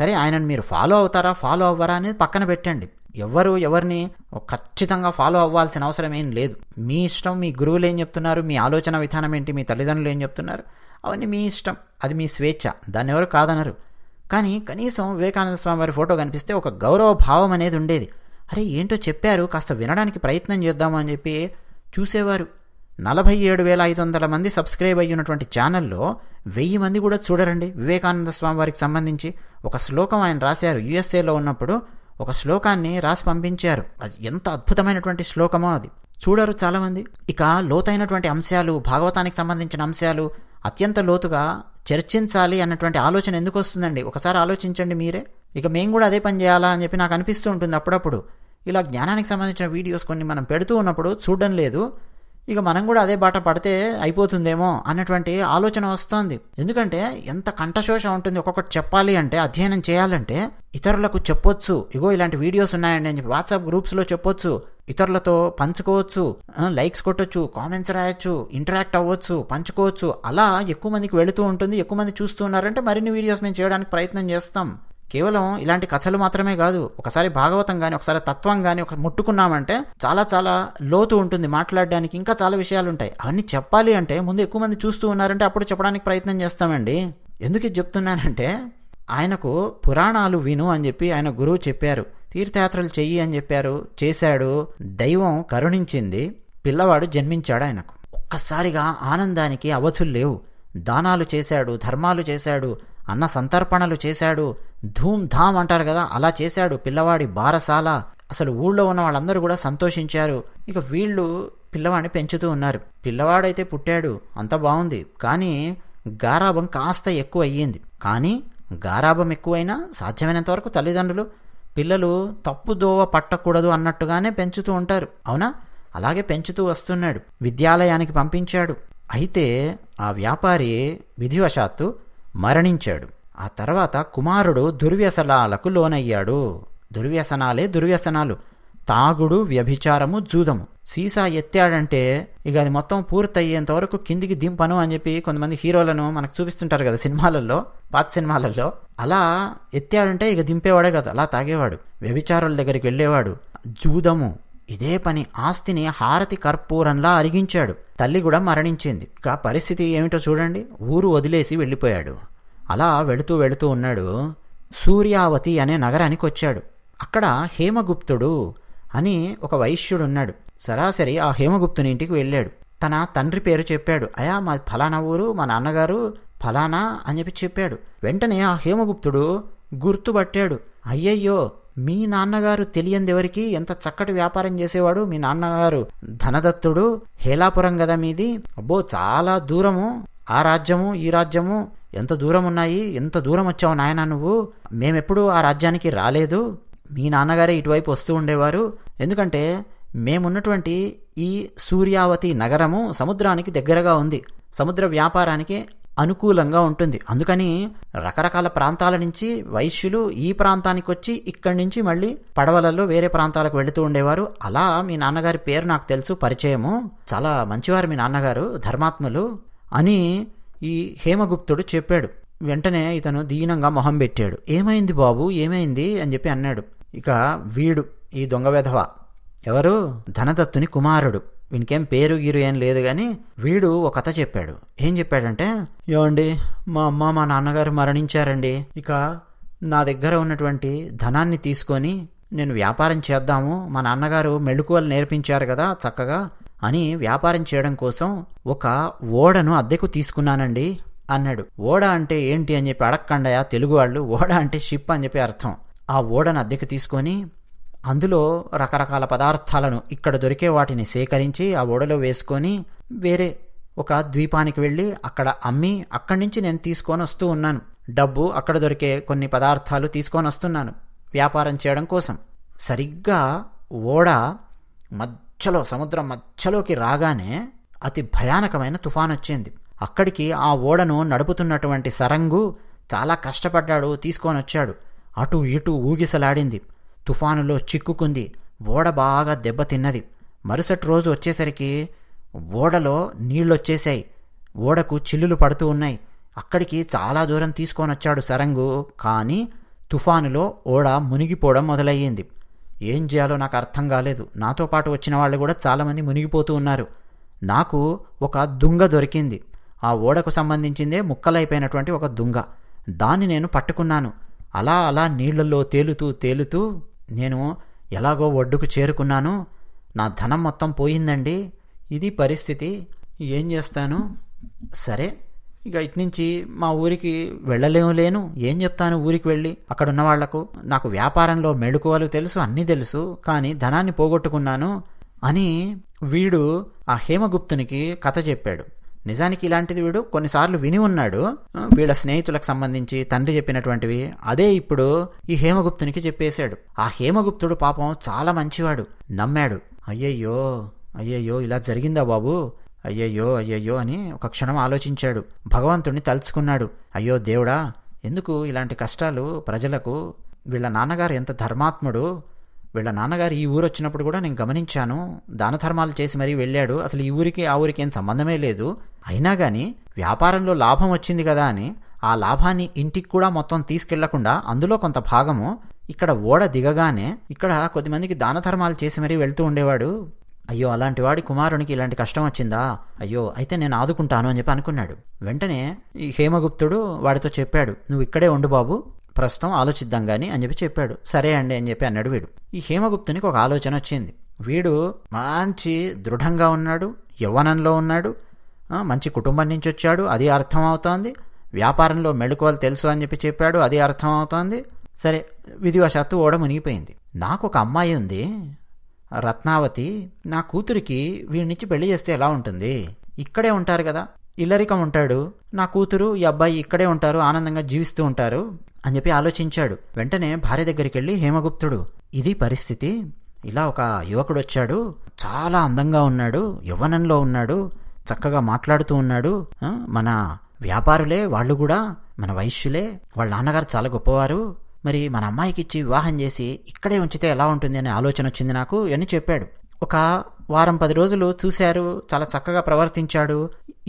సరే ఆయనను మీరు ఫాలో అవుతారా ఫాలో అవ్వరా అనేది పక్కన పెట్టండి ఎవరు ఎవరిని ఖచ్చితంగా ఫాలో అవ్వాల్సిన అవసరం ఏం లేదు మీ ఇష్టం మీ గురువులు ఏం చెప్తున్నారు మీ ఆలోచన విధానం ఏంటి మీ తల్లిదండ్రులు ఏం చెప్తున్నారు అవన్నీ మీ ఇష్టం అది మీ స్వేచ్ఛ దాన్ని ఎవరు కాదనరు కానీ కనీసం వివేకానంద స్వామి వారి ఫోటో కనిపిస్తే ఒక గౌరవ భావం అనేది ఉండేది అరే ఏంటో చెప్పారు కాస్త వినడానికి ప్రయత్నం చేద్దాము అని చెప్పి చూసేవారు నలభై ఏడు వేల ఐదు వందల మంది సబ్స్క్రైబ్ అయ్యి ఉన్నటువంటి ఛానల్లో వెయ్యి మంది కూడా చూడరండి వివేకానంద స్వామి వారికి సంబంధించి ఒక శ్లోకం ఆయన రాశారు యుఎస్ఏలో ఉన్నప్పుడు ఒక శ్లోకాన్ని రాసి పంపించారు అది ఎంత అద్భుతమైనటువంటి శ్లోకమో అది చూడరు చాలామంది ఇక లోతైనటువంటి అంశాలు భాగవతానికి సంబంధించిన అంశాలు అత్యంత లోతుగా చర్చించాలి అన్నటువంటి ఆలోచన ఎందుకు వస్తుందండి ఒకసారి ఆలోచించండి మీరే ఇక మేము కూడా అదే పని చేయాలా అని చెప్పి నాకు అనిపిస్తూ ఉంటుంది అప్పుడప్పుడు ఇలా జ్ఞానానికి సంబంధించిన వీడియోస్ కొన్ని మనం పెడుతూ ఉన్నప్పుడు చూడడం లేదు ఇక మనం కూడా అదే బాట పడితే అయిపోతుందేమో అన్నటువంటి ఆలోచన వస్తుంది ఎందుకంటే ఎంత కంఠశోష ఉంటుంది ఒక్కొక్కటి చెప్పాలి అంటే అధ్యయనం చేయాలంటే ఇతరులకు చెప్పొచ్చు ఇగో ఇలాంటి వీడియోస్ ఉన్నాయండి అని చెప్పి వాట్సాప్ గ్రూప్స్లో చెప్పొచ్చు ఇతరులతో పంచుకోవచ్చు లైక్స్ కొట్టచ్చు కామెంట్స్ రాయొచ్చు ఇంటరాక్ట్ అవ్వచ్చు పంచుకోవచ్చు అలా ఎక్కువ మందికి వెళుతూ ఉంటుంది ఎక్కువ మంది చూస్తూ ఉన్నారంటే మరిన్ని వీడియోస్ మేము చేయడానికి ప్రయత్నం చేస్తాం కేవలం ఇలాంటి కథలు మాత్రమే కాదు ఒకసారి భాగవతం కానీ ఒకసారి తత్వం కానీ ఒక ముట్టుకున్నామంటే చాలా చాలా లోతు ఉంటుంది మాట్లాడడానికి ఇంకా చాలా విషయాలు ఉంటాయి అవన్నీ చెప్పాలి అంటే ముందు ఎక్కువ మంది చూస్తూ ఉన్నారంటే అప్పుడు చెప్పడానికి ప్రయత్నం చేస్తామండి ఎందుకు చెప్తున్నానంటే ఆయనకు పురాణాలు విను అని చెప్పి ఆయన గురువు చెప్పారు తీర్థయాత్రలు చెయ్యి అని చెప్పారు చేశాడు దైవం కరుణించింది పిల్లవాడు జన్మించాడు ఆయనకు ఒక్కసారిగా ఆనందానికి అవధులు లేవు దానాలు చేశాడు ధర్మాలు చేశాడు అన్న సంతర్పణలు చేశాడు ధూమ్ ధామ్ అంటారు కదా అలా చేశాడు పిల్లవాడి బారసాల అసలు ఊళ్ళో ఉన్న వాళ్ళందరూ కూడా సంతోషించారు ఇక వీళ్ళు పిల్లవాడిని పెంచుతూ ఉన్నారు పిల్లవాడైతే పుట్టాడు అంత బాగుంది కానీ గారాభం కాస్త ఎక్కువ అయ్యింది కానీ గారాభం ఎక్కువైనా సాధ్యమైనంత వరకు తల్లిదండ్రులు పిల్లలు తప్పు దోవ పట్టకూడదు అన్నట్టుగానే పెంచుతూ ఉంటారు అవునా అలాగే పెంచుతూ వస్తున్నాడు విద్యాలయానికి పంపించాడు అయితే ఆ వ్యాపారి విధివశాత్తు మరణించాడు ఆ తర్వాత కుమారుడు దుర్వ్యసనాలకు లోనయ్యాడు దుర్వ్యసనాలే దుర్వ్యసనాలు తాగుడు వ్యభిచారము జూదము సీసా ఎత్తాడంటే ఇక అది మొత్తం పూర్తయ్యేంత వరకు కిందికి దింపను అని చెప్పి కొంతమంది హీరోలను మనకు చూపిస్తుంటారు కదా సినిమాలలో పాత సినిమాలలో అలా ఎత్తాడంటే ఇక దింపేవాడే కదా అలా తాగేవాడు వ్యభిచారుల దగ్గరికి వెళ్ళేవాడు జూదము ఇదే పని ఆస్తిని హారతి కర్పూరంలా అరిగించాడు తల్లి కూడా మరణించింది ఇక పరిస్థితి ఏమిటో చూడండి ఊరు వదిలేసి వెళ్ళిపోయాడు అలా వెళుతూ వెళుతూ ఉన్నాడు సూర్యావతి అనే నగరానికి వచ్చాడు అక్కడ హేమగుప్తుడు అని ఒక వైశ్యుడున్నాడు సరాసరి ఆ హేమగుప్తుని ఇంటికి వెళ్ళాడు తన తండ్రి పేరు చెప్పాడు అయా మా ఫలానా ఊరు మా నాన్నగారు ఫలానా అని చెప్పి చెప్పాడు వెంటనే ఆ హేమగుప్తుడు గుర్తుపట్టాడు అయ్యయ్యో మీ నాన్నగారు తెలియందెవరికి ఎంత చక్కటి వ్యాపారం చేసేవాడు మీ నాన్నగారు ధనదత్తుడు హేలాపురం గదా మీది అబ్బో చాలా దూరము ఆ రాజ్యము ఈ రాజ్యము ఎంత దూరం ఉన్నాయి ఎంత దూరం వచ్చావు నాయన నువ్వు మేమెప్పుడు ఆ రాజ్యానికి రాలేదు మీ నాన్నగారే ఇటువైపు వస్తూ ఉండేవారు ఎందుకంటే మేమున్నటువంటి ఈ సూర్యావతి నగరము సముద్రానికి దగ్గరగా ఉంది సముద్ర వ్యాపారానికి అనుకూలంగా ఉంటుంది అందుకని రకరకాల ప్రాంతాల నుంచి వైశ్యులు ఈ ప్రాంతానికి వచ్చి ఇక్కడి నుంచి మళ్ళీ పడవలలో వేరే ప్రాంతాలకు వెళుతూ ఉండేవారు అలా మీ నాన్నగారి పేరు నాకు తెలుసు పరిచయము చాలా మంచివారు మీ నాన్నగారు ధర్మాత్ములు అని ఈ హేమగుప్తుడు చెప్పాడు వెంటనే ఇతను దీనంగా మొహం పెట్టాడు ఏమైంది బాబు ఏమైంది అని చెప్పి అన్నాడు ఇక వీడు ఈ దొంగ వెధవ ఎవరు ధనదత్తుని కుమారుడు వీనికేం పేరు గీరు ఏం లేదు కానీ వీడు ఒక కథ చెప్పాడు ఏం చెప్పాడంటే ఏమండి మా అమ్మ మా నాన్నగారు మరణించారండి ఇక నా దగ్గర ఉన్నటువంటి ధనాన్ని తీసుకొని నేను వ్యాపారం చేద్దాము మా నాన్నగారు మెళుకువలు నేర్పించారు కదా చక్కగా అని వ్యాపారం చేయడం కోసం ఒక ఓడను అద్దెకు తీసుకున్నానండి అన్నాడు ఓడ అంటే ఏంటి అని చెప్పి అడక్కండయా తెలుగు వాళ్ళు ఓడ అంటే షిప్ అని చెప్పి అర్థం ఆ ఓడను అద్దెకు తీసుకొని అందులో రకరకాల పదార్థాలను ఇక్కడ దొరికే వాటిని సేకరించి ఆ ఓడలో వేసుకొని వేరే ఒక ద్వీపానికి వెళ్ళి అక్కడ అమ్మి అక్కడి నుంచి నేను తీసుకొని వస్తూ ఉన్నాను డబ్బు అక్కడ దొరికే కొన్ని పదార్థాలు తీసుకొని వస్తున్నాను వ్యాపారం చేయడం కోసం సరిగ్గా ఓడ మధ్యలో సముద్రం మధ్యలోకి రాగానే అతి భయానకమైన తుఫాన్ వచ్చింది అక్కడికి ఆ ఓడను నడుపుతున్నటువంటి సరంగు చాలా కష్టపడ్డాడు తీసుకొని వచ్చాడు అటు ఇటు ఊగిసలాడింది తుఫానులో చిక్కుకుంది ఓడ బాగా దెబ్బతిన్నది మరుసటి రోజు వచ్చేసరికి ఓడలో నీళ్ళొచ్చేశాయి ఓడకు చిల్లులు పడుతూ ఉన్నాయి అక్కడికి చాలా దూరం తీసుకొని వచ్చాడు సరంగు కానీ తుఫానులో ఓడ మునిగిపోవడం మొదలయ్యింది ఏం చేయాలో నాకు అర్థం కాలేదు నాతో పాటు వచ్చిన వాళ్ళు కూడా చాలామంది మునిగిపోతూ ఉన్నారు నాకు ఒక దుంగ దొరికింది ఆ ఓడకు సంబంధించిందే ముక్కలైపోయినటువంటి ఒక దుంగ దాన్ని నేను పట్టుకున్నాను అలా అలా నీళ్లలో తేలుతూ తేలుతూ నేను ఎలాగో ఒడ్డుకు చేరుకున్నాను నా ధనం మొత్తం పోయిందండి ఇది పరిస్థితి ఏం చేస్తాను సరే ఇక ఇట్నుంచి మా ఊరికి వెళ్ళలేము లేను ఏం చెప్తాను ఊరికి వెళ్ళి అక్కడ ఉన్న వాళ్లకు నాకు వ్యాపారంలో మెళుకువలు తెలుసు అన్నీ తెలుసు కానీ ధనాన్ని పోగొట్టుకున్నాను అని వీడు ఆ హేమగుప్తునికి కథ చెప్పాడు నిజానికి ఇలాంటిది వీడు కొన్నిసార్లు విని ఉన్నాడు వీళ్ళ స్నేహితులకు సంబంధించి తండ్రి చెప్పినటువంటివి అదే ఇప్పుడు ఈ హేమగుప్తునికి చెప్పేశాడు ఆ హేమగుప్తుడు పాపం చాలా మంచివాడు నమ్మాడు అయ్యయ్యో అయ్యయ్యో ఇలా జరిగిందా బాబు అయ్యయ్యో అయ్యయ్యో అని ఒక క్షణం ఆలోచించాడు భగవంతుణ్ణి తలుచుకున్నాడు అయ్యో దేవుడా ఎందుకు ఇలాంటి కష్టాలు ప్రజలకు వీళ్ళ నాన్నగారు ఎంత ధర్మాత్ముడు వీళ్ళ నాన్నగారు ఈ ఊరు వచ్చినప్పుడు కూడా నేను గమనించాను దాన ధర్మాలు చేసి మరీ వెళ్ళాడు అసలు ఈ ఊరికి ఆ ఊరికి ఏం సంబంధమే లేదు అయినా కానీ వ్యాపారంలో లాభం వచ్చింది కదా అని ఆ లాభాన్ని ఇంటికి కూడా మొత్తం తీసుకెళ్లకుండా అందులో కొంత భాగము ఇక్కడ ఓడ దిగగానే ఇక్కడ కొద్దిమందికి దాన ధర్మాలు చేసి మరీ వెళ్తూ ఉండేవాడు అయ్యో అలాంటి వాడి కుమారునికి ఇలాంటి కష్టం వచ్చిందా అయ్యో అయితే నేను ఆదుకుంటాను అని చెప్పి అనుకున్నాడు వెంటనే ఈ హేమగుప్తుడు వాడితో చెప్పాడు నువ్వు ఇక్కడే ఉండు బాబు ప్రస్తుతం ఆలోచిద్దాం కానీ అని చెప్పి చెప్పాడు సరే అండి అని చెప్పి అన్నాడు వీడు ఈ హేమగుప్తునికి ఒక ఆలోచన వచ్చింది వీడు మంచి దృఢంగా ఉన్నాడు యవ్వనంలో ఉన్నాడు మంచి కుటుంబం నుంచి వచ్చాడు అది అర్థం అవుతోంది వ్యాపారంలో మెళుకోవాలి తెలుసు అని చెప్పి చెప్పాడు అది అర్థం అవుతోంది సరే విధివశాత్తు ఓడ మునిగిపోయింది నాకు ఒక అమ్మాయి ఉంది రత్నావతి నా కూతురికి వీడినిచ్చి పెళ్లి చేస్తే ఎలా ఉంటుంది ఇక్కడే ఉంటారు కదా ఇల్లరికం ఉంటాడు నా కూతురు ఈ అబ్బాయి ఇక్కడే ఉంటారు ఆనందంగా జీవిస్తూ ఉంటారు అని చెప్పి ఆలోచించాడు వెంటనే భార్య దగ్గరికి వెళ్ళి హేమగుప్తుడు ఇది పరిస్థితి ఇలా ఒక యువకుడు వచ్చాడు చాలా అందంగా ఉన్నాడు యవ్వనంలో ఉన్నాడు చక్కగా మాట్లాడుతూ ఉన్నాడు మన వ్యాపారులే వాళ్ళు కూడా మన వైశ్యులే వాళ్ళ నాన్నగారు చాలా గొప్పవారు మరి మన అమ్మాయికి ఇచ్చి వివాహం చేసి ఇక్కడే ఉంచితే ఎలా ఉంటుంది అనే ఆలోచన వచ్చింది నాకు అని చెప్పాడు ఒక వారం పది రోజులు చూశారు చాలా చక్కగా ప్రవర్తించాడు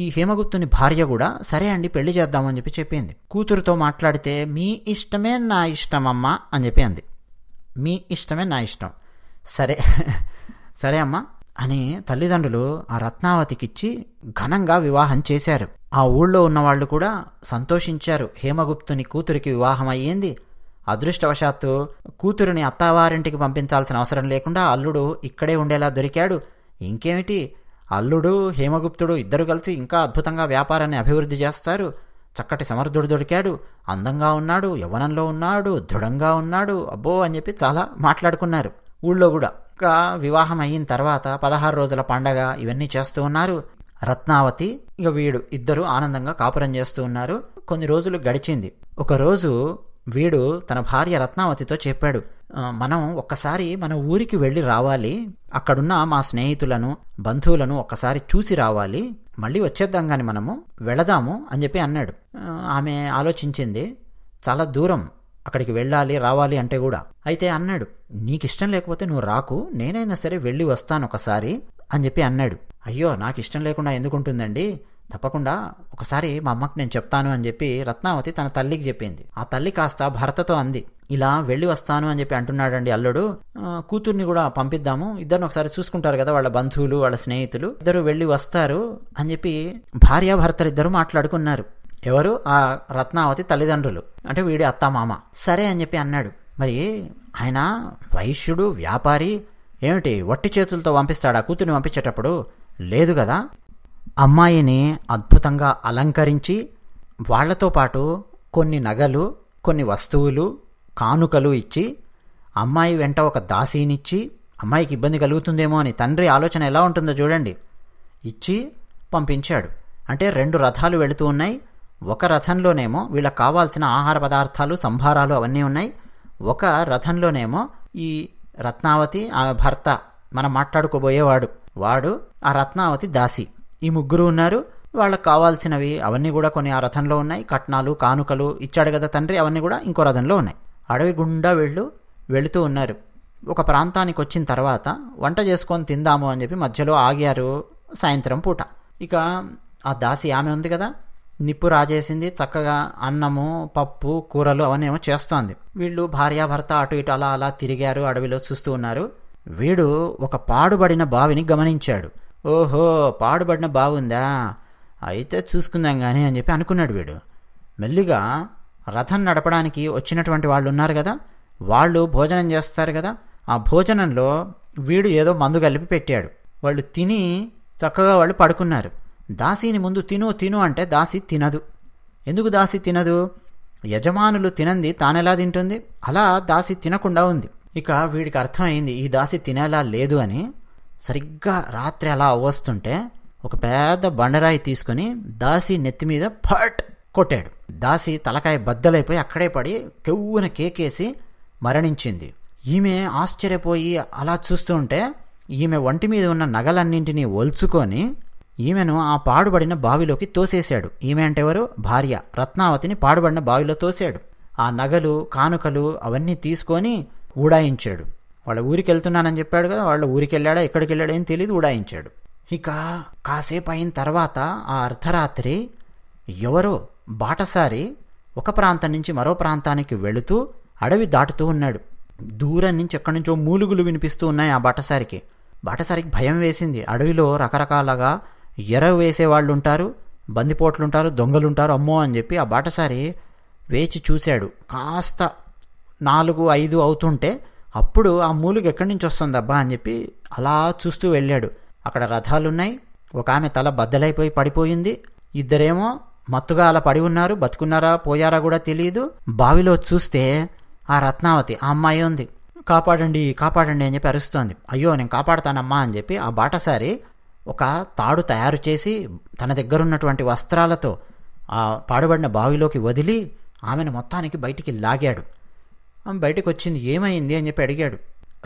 ఈ హేమగుప్తుని భార్య కూడా సరే అండి పెళ్లి చేద్దామని చెప్పి చెప్పింది కూతురుతో మాట్లాడితే మీ ఇష్టమే నా ఇష్టం అమ్మ అని చెప్పి అంది మీ ఇష్టమే నా ఇష్టం సరే సరే అమ్మ అని తల్లిదండ్రులు ఆ రత్నావతికిచ్చి ఘనంగా వివాహం చేశారు ఆ ఊళ్ళో ఉన్నవాళ్లు కూడా సంతోషించారు హేమగుప్తుని కూతురికి వివాహం అయ్యింది అదృష్టవశాత్తు కూతురుని అత్తావారింటికి పంపించాల్సిన అవసరం లేకుండా అల్లుడు ఇక్కడే ఉండేలా దొరికాడు ఇంకేమిటి అల్లుడు హేమగుప్తుడు ఇద్దరు కలిసి ఇంకా అద్భుతంగా వ్యాపారాన్ని అభివృద్ధి చేస్తారు చక్కటి సమర్థుడు దొరికాడు అందంగా ఉన్నాడు యవనంలో ఉన్నాడు దృఢంగా ఉన్నాడు అబ్బో అని చెప్పి చాలా మాట్లాడుకున్నారు ఊళ్ళో కూడా ఇంకా వివాహం అయిన తర్వాత పదహారు రోజుల పండగ ఇవన్నీ చేస్తూ ఉన్నారు రత్నావతి ఇక వీడు ఇద్దరు ఆనందంగా కాపురం చేస్తూ ఉన్నారు కొన్ని రోజులు గడిచింది ఒకరోజు వీడు తన భార్య రత్నావతితో చెప్పాడు మనం ఒక్కసారి మన ఊరికి వెళ్ళి రావాలి అక్కడున్న మా స్నేహితులను బంధువులను ఒక్కసారి చూసి రావాలి మళ్ళీ వచ్చేద్దాం కానీ మనము వెళదాము అని చెప్పి అన్నాడు ఆమె ఆలోచించింది చాలా దూరం అక్కడికి వెళ్ళాలి రావాలి అంటే కూడా అయితే అన్నాడు నీకు ఇష్టం లేకపోతే నువ్వు రాకు నేనైనా సరే వెళ్ళి వస్తాను ఒకసారి అని చెప్పి అన్నాడు అయ్యో నాకు ఇష్టం లేకుండా ఎందుకుంటుందండి తప్పకుండా ఒకసారి మా అమ్మకి నేను చెప్తాను అని చెప్పి రత్నావతి తన తల్లికి చెప్పింది ఆ తల్లి కాస్త భర్తతో అంది ఇలా వెళ్ళి వస్తాను అని చెప్పి అంటున్నాడండి అల్లుడు కూతుర్ని కూడా పంపిద్దాము ఇద్దరిని ఒకసారి చూసుకుంటారు కదా వాళ్ళ బంధువులు వాళ్ళ స్నేహితులు ఇద్దరు వెళ్ళి వస్తారు అని చెప్పి భార్యాభర్తలు ఇద్దరు మాట్లాడుకున్నారు ఎవరు ఆ రత్నావతి తల్లిదండ్రులు అంటే వీడి అత్త మామ సరే అని చెప్పి అన్నాడు మరి ఆయన వైశ్యుడు వ్యాపారి ఏమిటి వట్టి చేతులతో పంపిస్తాడా కూతుర్ని పంపించేటప్పుడు లేదు కదా అమ్మాయిని అద్భుతంగా అలంకరించి వాళ్లతో పాటు కొన్ని నగలు కొన్ని వస్తువులు కానుకలు ఇచ్చి అమ్మాయి వెంట ఒక దాసీనిచ్చి అమ్మాయికి ఇబ్బంది కలుగుతుందేమో అని తండ్రి ఆలోచన ఎలా ఉంటుందో చూడండి ఇచ్చి పంపించాడు అంటే రెండు రథాలు వెళుతూ ఉన్నాయి ఒక రథంలోనేమో వీళ్ళకి కావాల్సిన ఆహార పదార్థాలు సంభారాలు అవన్నీ ఉన్నాయి ఒక రథంలోనేమో ఈ రత్నావతి ఆమె భర్త మనం మాట్లాడుకోబోయేవాడు వాడు ఆ రత్నావతి దాసి ఈ ముగ్గురు ఉన్నారు వాళ్ళకు కావాల్సినవి అవన్నీ కూడా కొన్ని ఆ రథంలో ఉన్నాయి కట్నాలు కానుకలు ఇచ్చాడు కదా తండ్రి అవన్నీ కూడా ఇంకో రథంలో ఉన్నాయి అడవి గుండా వెళ్ళు వెళుతూ ఉన్నారు ఒక ప్రాంతానికి వచ్చిన తర్వాత వంట చేసుకొని తిందాము అని చెప్పి మధ్యలో ఆగారు సాయంత్రం పూట ఇక ఆ దాసి ఆమె ఉంది కదా నిప్పు రాజేసింది చక్కగా అన్నము పప్పు కూరలు అవనేమో చేస్తోంది వీళ్ళు భార్యాభర్త అటు ఇటు అలా అలా తిరిగారు అడవిలో చూస్తూ ఉన్నారు వీడు ఒక పాడుబడిన బావిని గమనించాడు ఓహో పాడుబడిన బాగుందా అయితే చూసుకుందాం కానీ అని చెప్పి అనుకున్నాడు వీడు మెల్లిగా రథం నడపడానికి వచ్చినటువంటి వాళ్ళు ఉన్నారు కదా వాళ్ళు భోజనం చేస్తారు కదా ఆ భోజనంలో వీడు ఏదో మందు కలిపి పెట్టాడు వాళ్ళు తిని చక్కగా వాళ్ళు పడుకున్నారు దాసీని ముందు తిను తిను అంటే దాసి తినదు ఎందుకు దాసి తినదు యజమానులు తినంది తానెలా తింటుంది అలా దాసి తినకుండా ఉంది ఇక వీడికి అర్థమైంది ఈ దాసి తినేలా లేదు అని సరిగ్గా రాత్రి అలా వస్తుంటే ఒక పెద్ద బండరాయి తీసుకొని దాసి నెత్తి మీద ఫట్ కొట్టాడు దాసి తలకాయ బద్దలైపోయి అక్కడే పడి కెవ్వున కేకేసి మరణించింది ఈమె ఆశ్చర్యపోయి అలా చూస్తూ ఉంటే ఈమె ఒంటి మీద ఉన్న నగలన్నింటినీ ఒల్చుకొని ఈమెను ఆ పాడుబడిన బావిలోకి తోసేశాడు ఈమె అంటే ఎవరు భార్య రత్నావతిని పాడుబడిన బావిలో తోశాడు ఆ నగలు కానుకలు అవన్నీ తీసుకొని ఊడాయించాడు వాళ్ళ ఊరికి వెళ్తున్నానని చెప్పాడు కదా వాళ్ళ ఊరికి వెళ్ళాడా ఎక్కడికి వెళ్ళాడా ఏం తెలియదు ఉడాయించాడు ఇక కాసేపు అయిన తర్వాత ఆ అర్ధరాత్రి ఎవరో బాటసారి ఒక ప్రాంతం నుంచి మరో ప్రాంతానికి వెళుతూ అడవి దాటుతూ ఉన్నాడు దూరం నుంచి ఎక్కడి నుంచో మూలుగులు వినిపిస్తూ ఉన్నాయి ఆ బాటసారికి బాటసారికి భయం వేసింది అడవిలో రకరకాలుగా ఎర వేసేవాళ్ళు ఉంటారు బందిపోట్లుంటారు దొంగలుంటారు అమ్మో అని చెప్పి ఆ బాటసారి వేచి చూశాడు కాస్త నాలుగు ఐదు అవుతుంటే అప్పుడు ఆ మూలిక ఎక్కడి నుంచి అబ్బా అని చెప్పి అలా చూస్తూ వెళ్ళాడు అక్కడ రథాలున్నాయి ఒక ఆమె తల బద్దలైపోయి పడిపోయింది ఇద్దరేమో మత్తుగా అలా పడి ఉన్నారు బతుకున్నారా పోయారా కూడా తెలియదు బావిలో చూస్తే ఆ రత్నావతి ఆ అమ్మాయి ఉంది కాపాడండి కాపాడండి అని చెప్పి అరుస్తోంది అయ్యో నేను కాపాడతానమ్మా అని చెప్పి ఆ బాటసారి ఒక తాడు తయారు చేసి తన దగ్గర ఉన్నటువంటి వస్త్రాలతో ఆ పాడుబడిన బావిలోకి వదిలి ఆమెను మొత్తానికి బయటికి లాగాడు ఆమె బయటకు వచ్చింది ఏమైంది అని చెప్పి అడిగాడు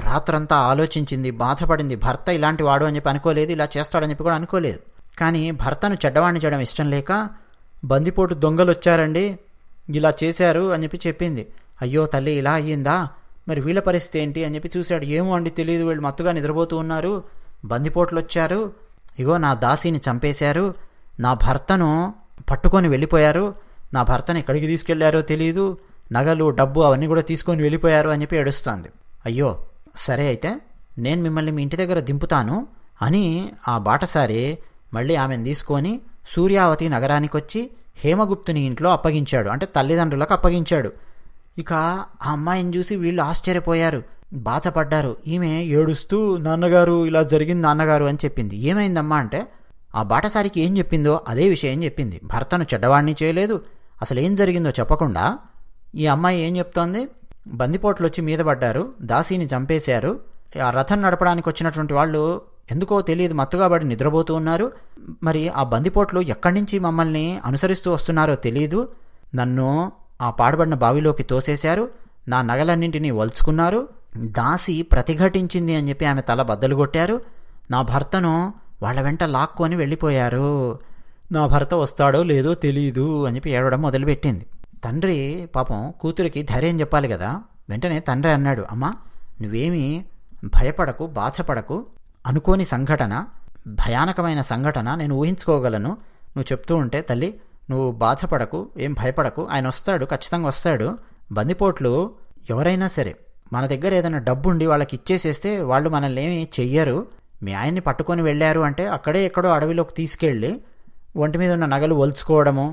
రాత్రంతా ఆలోచించింది బాధపడింది భర్త ఇలాంటి వాడు అని చెప్పి అనుకోలేదు ఇలా చేస్తాడని చెప్పి కూడా అనుకోలేదు కానీ భర్తను చెడ్డవాడిని చేయడం ఇష్టం లేక బందిపోటు దొంగలు వచ్చారండి ఇలా చేశారు అని చెప్పి చెప్పింది అయ్యో తల్లి ఇలా అయ్యిందా మరి వీళ్ళ పరిస్థితి ఏంటి అని చెప్పి చూశాడు ఏమో అండి తెలియదు వీళ్ళు మత్తుగా నిద్రపోతూ ఉన్నారు బందిపోట్లు వచ్చారు ఇగో నా దాసిని చంపేశారు నా భర్తను పట్టుకొని వెళ్ళిపోయారు నా భర్తను ఎక్కడికి తీసుకెళ్లారో తెలియదు నగలు డబ్బు అవన్నీ కూడా తీసుకొని వెళ్ళిపోయారు అని చెప్పి ఏడుస్తుంది అయ్యో సరే అయితే నేను మిమ్మల్ని మీ ఇంటి దగ్గర దింపుతాను అని ఆ బాటసారి మళ్ళీ ఆమెను తీసుకొని సూర్యావతి నగరానికి వచ్చి హేమగుప్తుని ఇంట్లో అప్పగించాడు అంటే తల్లిదండ్రులకు అప్పగించాడు ఇక ఆ అమ్మాయిని చూసి వీళ్ళు ఆశ్చర్యపోయారు బాధపడ్డారు ఈమె ఏడుస్తూ నాన్నగారు ఇలా జరిగింది నాన్నగారు అని చెప్పింది ఏమైందమ్మా అంటే ఆ బాటసారికి ఏం చెప్పిందో అదే విషయం చెప్పింది భర్తను చెడ్డవాడిని చేయలేదు అసలు ఏం జరిగిందో చెప్పకుండా ఈ అమ్మాయి ఏం చెప్తోంది బందిపోట్లు వచ్చి మీద పడ్డారు దాసీని చంపేశారు ఆ రథం నడపడానికి వచ్చినటువంటి వాళ్ళు ఎందుకో తెలియదు మత్తుగా పడి నిద్రపోతూ ఉన్నారు మరి ఆ బందిపోట్లు ఎక్కడి నుంచి మమ్మల్ని అనుసరిస్తూ వస్తున్నారో తెలియదు నన్ను ఆ పాడుబడిన బావిలోకి తోసేశారు నా నగలన్నింటినీ వలుచుకున్నారు దాసి ప్రతిఘటించింది అని చెప్పి ఆమె తల బద్దలు కొట్టారు నా భర్తను వాళ్ళ వెంట లాక్కొని వెళ్ళిపోయారు నా భర్త వస్తాడో లేదో తెలియదు అని చెప్పి ఏడవడం మొదలుపెట్టింది తండ్రి పాపం కూతురికి ధైర్యం చెప్పాలి కదా వెంటనే తండ్రి అన్నాడు అమ్మా నువ్వేమీ భయపడకు బాధపడకు అనుకోని సంఘటన భయానకమైన సంఘటన నేను ఊహించుకోగలను నువ్వు చెప్తూ ఉంటే తల్లి నువ్వు బాధపడకు ఏం భయపడకు ఆయన వస్తాడు ఖచ్చితంగా వస్తాడు బందిపోట్లు ఎవరైనా సరే మన దగ్గర ఏదైనా డబ్బు ఉండి వాళ్ళకి ఇచ్చేసేస్తే వాళ్ళు మనల్ని ఏమి చెయ్యరు మీ ఆయన్ని పట్టుకొని వెళ్ళారు అంటే అక్కడే ఎక్కడో అడవిలోకి తీసుకెళ్ళి ఒంటి మీద ఉన్న నగలు ఒలుచుకోవడము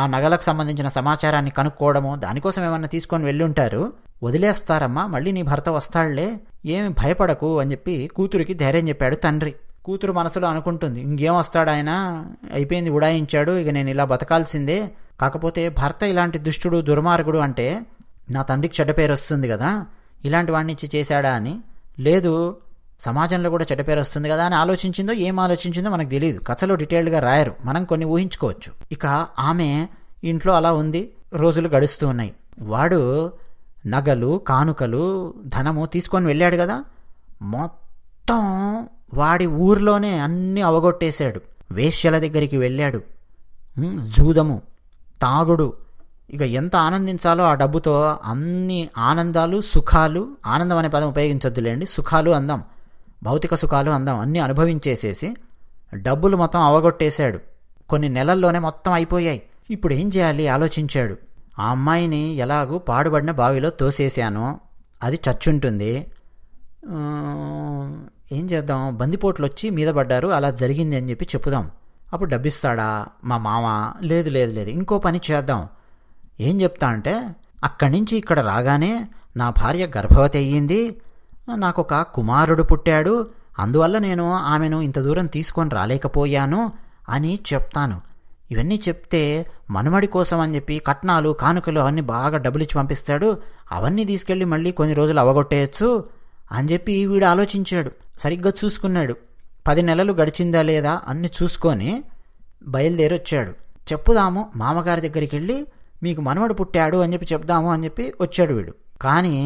ఆ నగలకు సంబంధించిన సమాచారాన్ని కనుక్కోవడము దానికోసం ఏమన్నా తీసుకొని వెళ్ళి ఉంటారు వదిలేస్తారమ్మా మళ్ళీ నీ భర్త వస్తాడులే ఏమి భయపడకు అని చెప్పి కూతురికి ధైర్యం చెప్పాడు తండ్రి కూతురు మనసులో అనుకుంటుంది ఇంకేం వస్తాడు ఆయన అయిపోయింది ఉడాయించాడు ఇక నేను ఇలా బతకాల్సిందే కాకపోతే భర్త ఇలాంటి దుష్టుడు దుర్మార్గుడు అంటే నా తండ్రికి చెడ్డ పేరు వస్తుంది కదా ఇలాంటి వాడినిచ్చి చేశాడా అని లేదు సమాజంలో కూడా చెడ్డ పేరు వస్తుంది కదా అని ఆలోచించిందో ఏం ఆలోచించిందో మనకు తెలియదు కథలో డీటెయిల్డ్గా రాయరు మనం కొన్ని ఊహించుకోవచ్చు ఇక ఆమె ఇంట్లో అలా ఉంది రోజులు గడుస్తూ ఉన్నాయి వాడు నగలు కానుకలు ధనము తీసుకొని వెళ్ళాడు కదా మొత్తం వాడి ఊర్లోనే అన్నీ అవగొట్టేశాడు వేశ్యల దగ్గరికి వెళ్ళాడు జూదము తాగుడు ఇక ఎంత ఆనందించాలో ఆ డబ్బుతో అన్ని ఆనందాలు సుఖాలు ఆనందం అనే పదం ఉపయోగించొద్దులేండి సుఖాలు అందాం భౌతిక సుఖాలు అందం అన్నీ అనుభవించేసేసి డబ్బులు మొత్తం అవగొట్టేశాడు కొన్ని నెలల్లోనే మొత్తం అయిపోయాయి ఇప్పుడు ఏం చేయాలి ఆలోచించాడు ఆ అమ్మాయిని ఎలాగూ పాడుబడిన బావిలో తోసేసాను అది చచ్చుంటుంది ఏం చేద్దాం బందిపోట్లు వచ్చి మీద పడ్డారు అలా జరిగింది అని చెప్పి చెప్పుదాం అప్పుడు డబ్బిస్తాడా మా మామ లేదు లేదు లేదు ఇంకో పని చేద్దాం ఏం చెప్తా అంటే అక్కడి నుంచి ఇక్కడ రాగానే నా భార్య గర్భవతి అయ్యింది నాకొక కుమారుడు పుట్టాడు అందువల్ల నేను ఆమెను ఇంత దూరం తీసుకొని రాలేకపోయాను అని చెప్తాను ఇవన్నీ చెప్తే మనమడి కోసం అని చెప్పి కట్నాలు కానుకలు అవన్నీ బాగా డబ్బులు ఇచ్చి పంపిస్తాడు అవన్నీ తీసుకెళ్ళి మళ్ళీ కొన్ని రోజులు అవగొట్టేయచ్చు అని చెప్పి వీడు ఆలోచించాడు సరిగ్గా చూసుకున్నాడు పది నెలలు గడిచిందా లేదా అన్ని చూసుకొని బయలుదేరి వచ్చాడు చెప్పుదాము మామగారి దగ్గరికి వెళ్ళి మీకు మనవడు పుట్టాడు అని చెప్పి చెప్దాము అని చెప్పి వచ్చాడు వీడు కానీ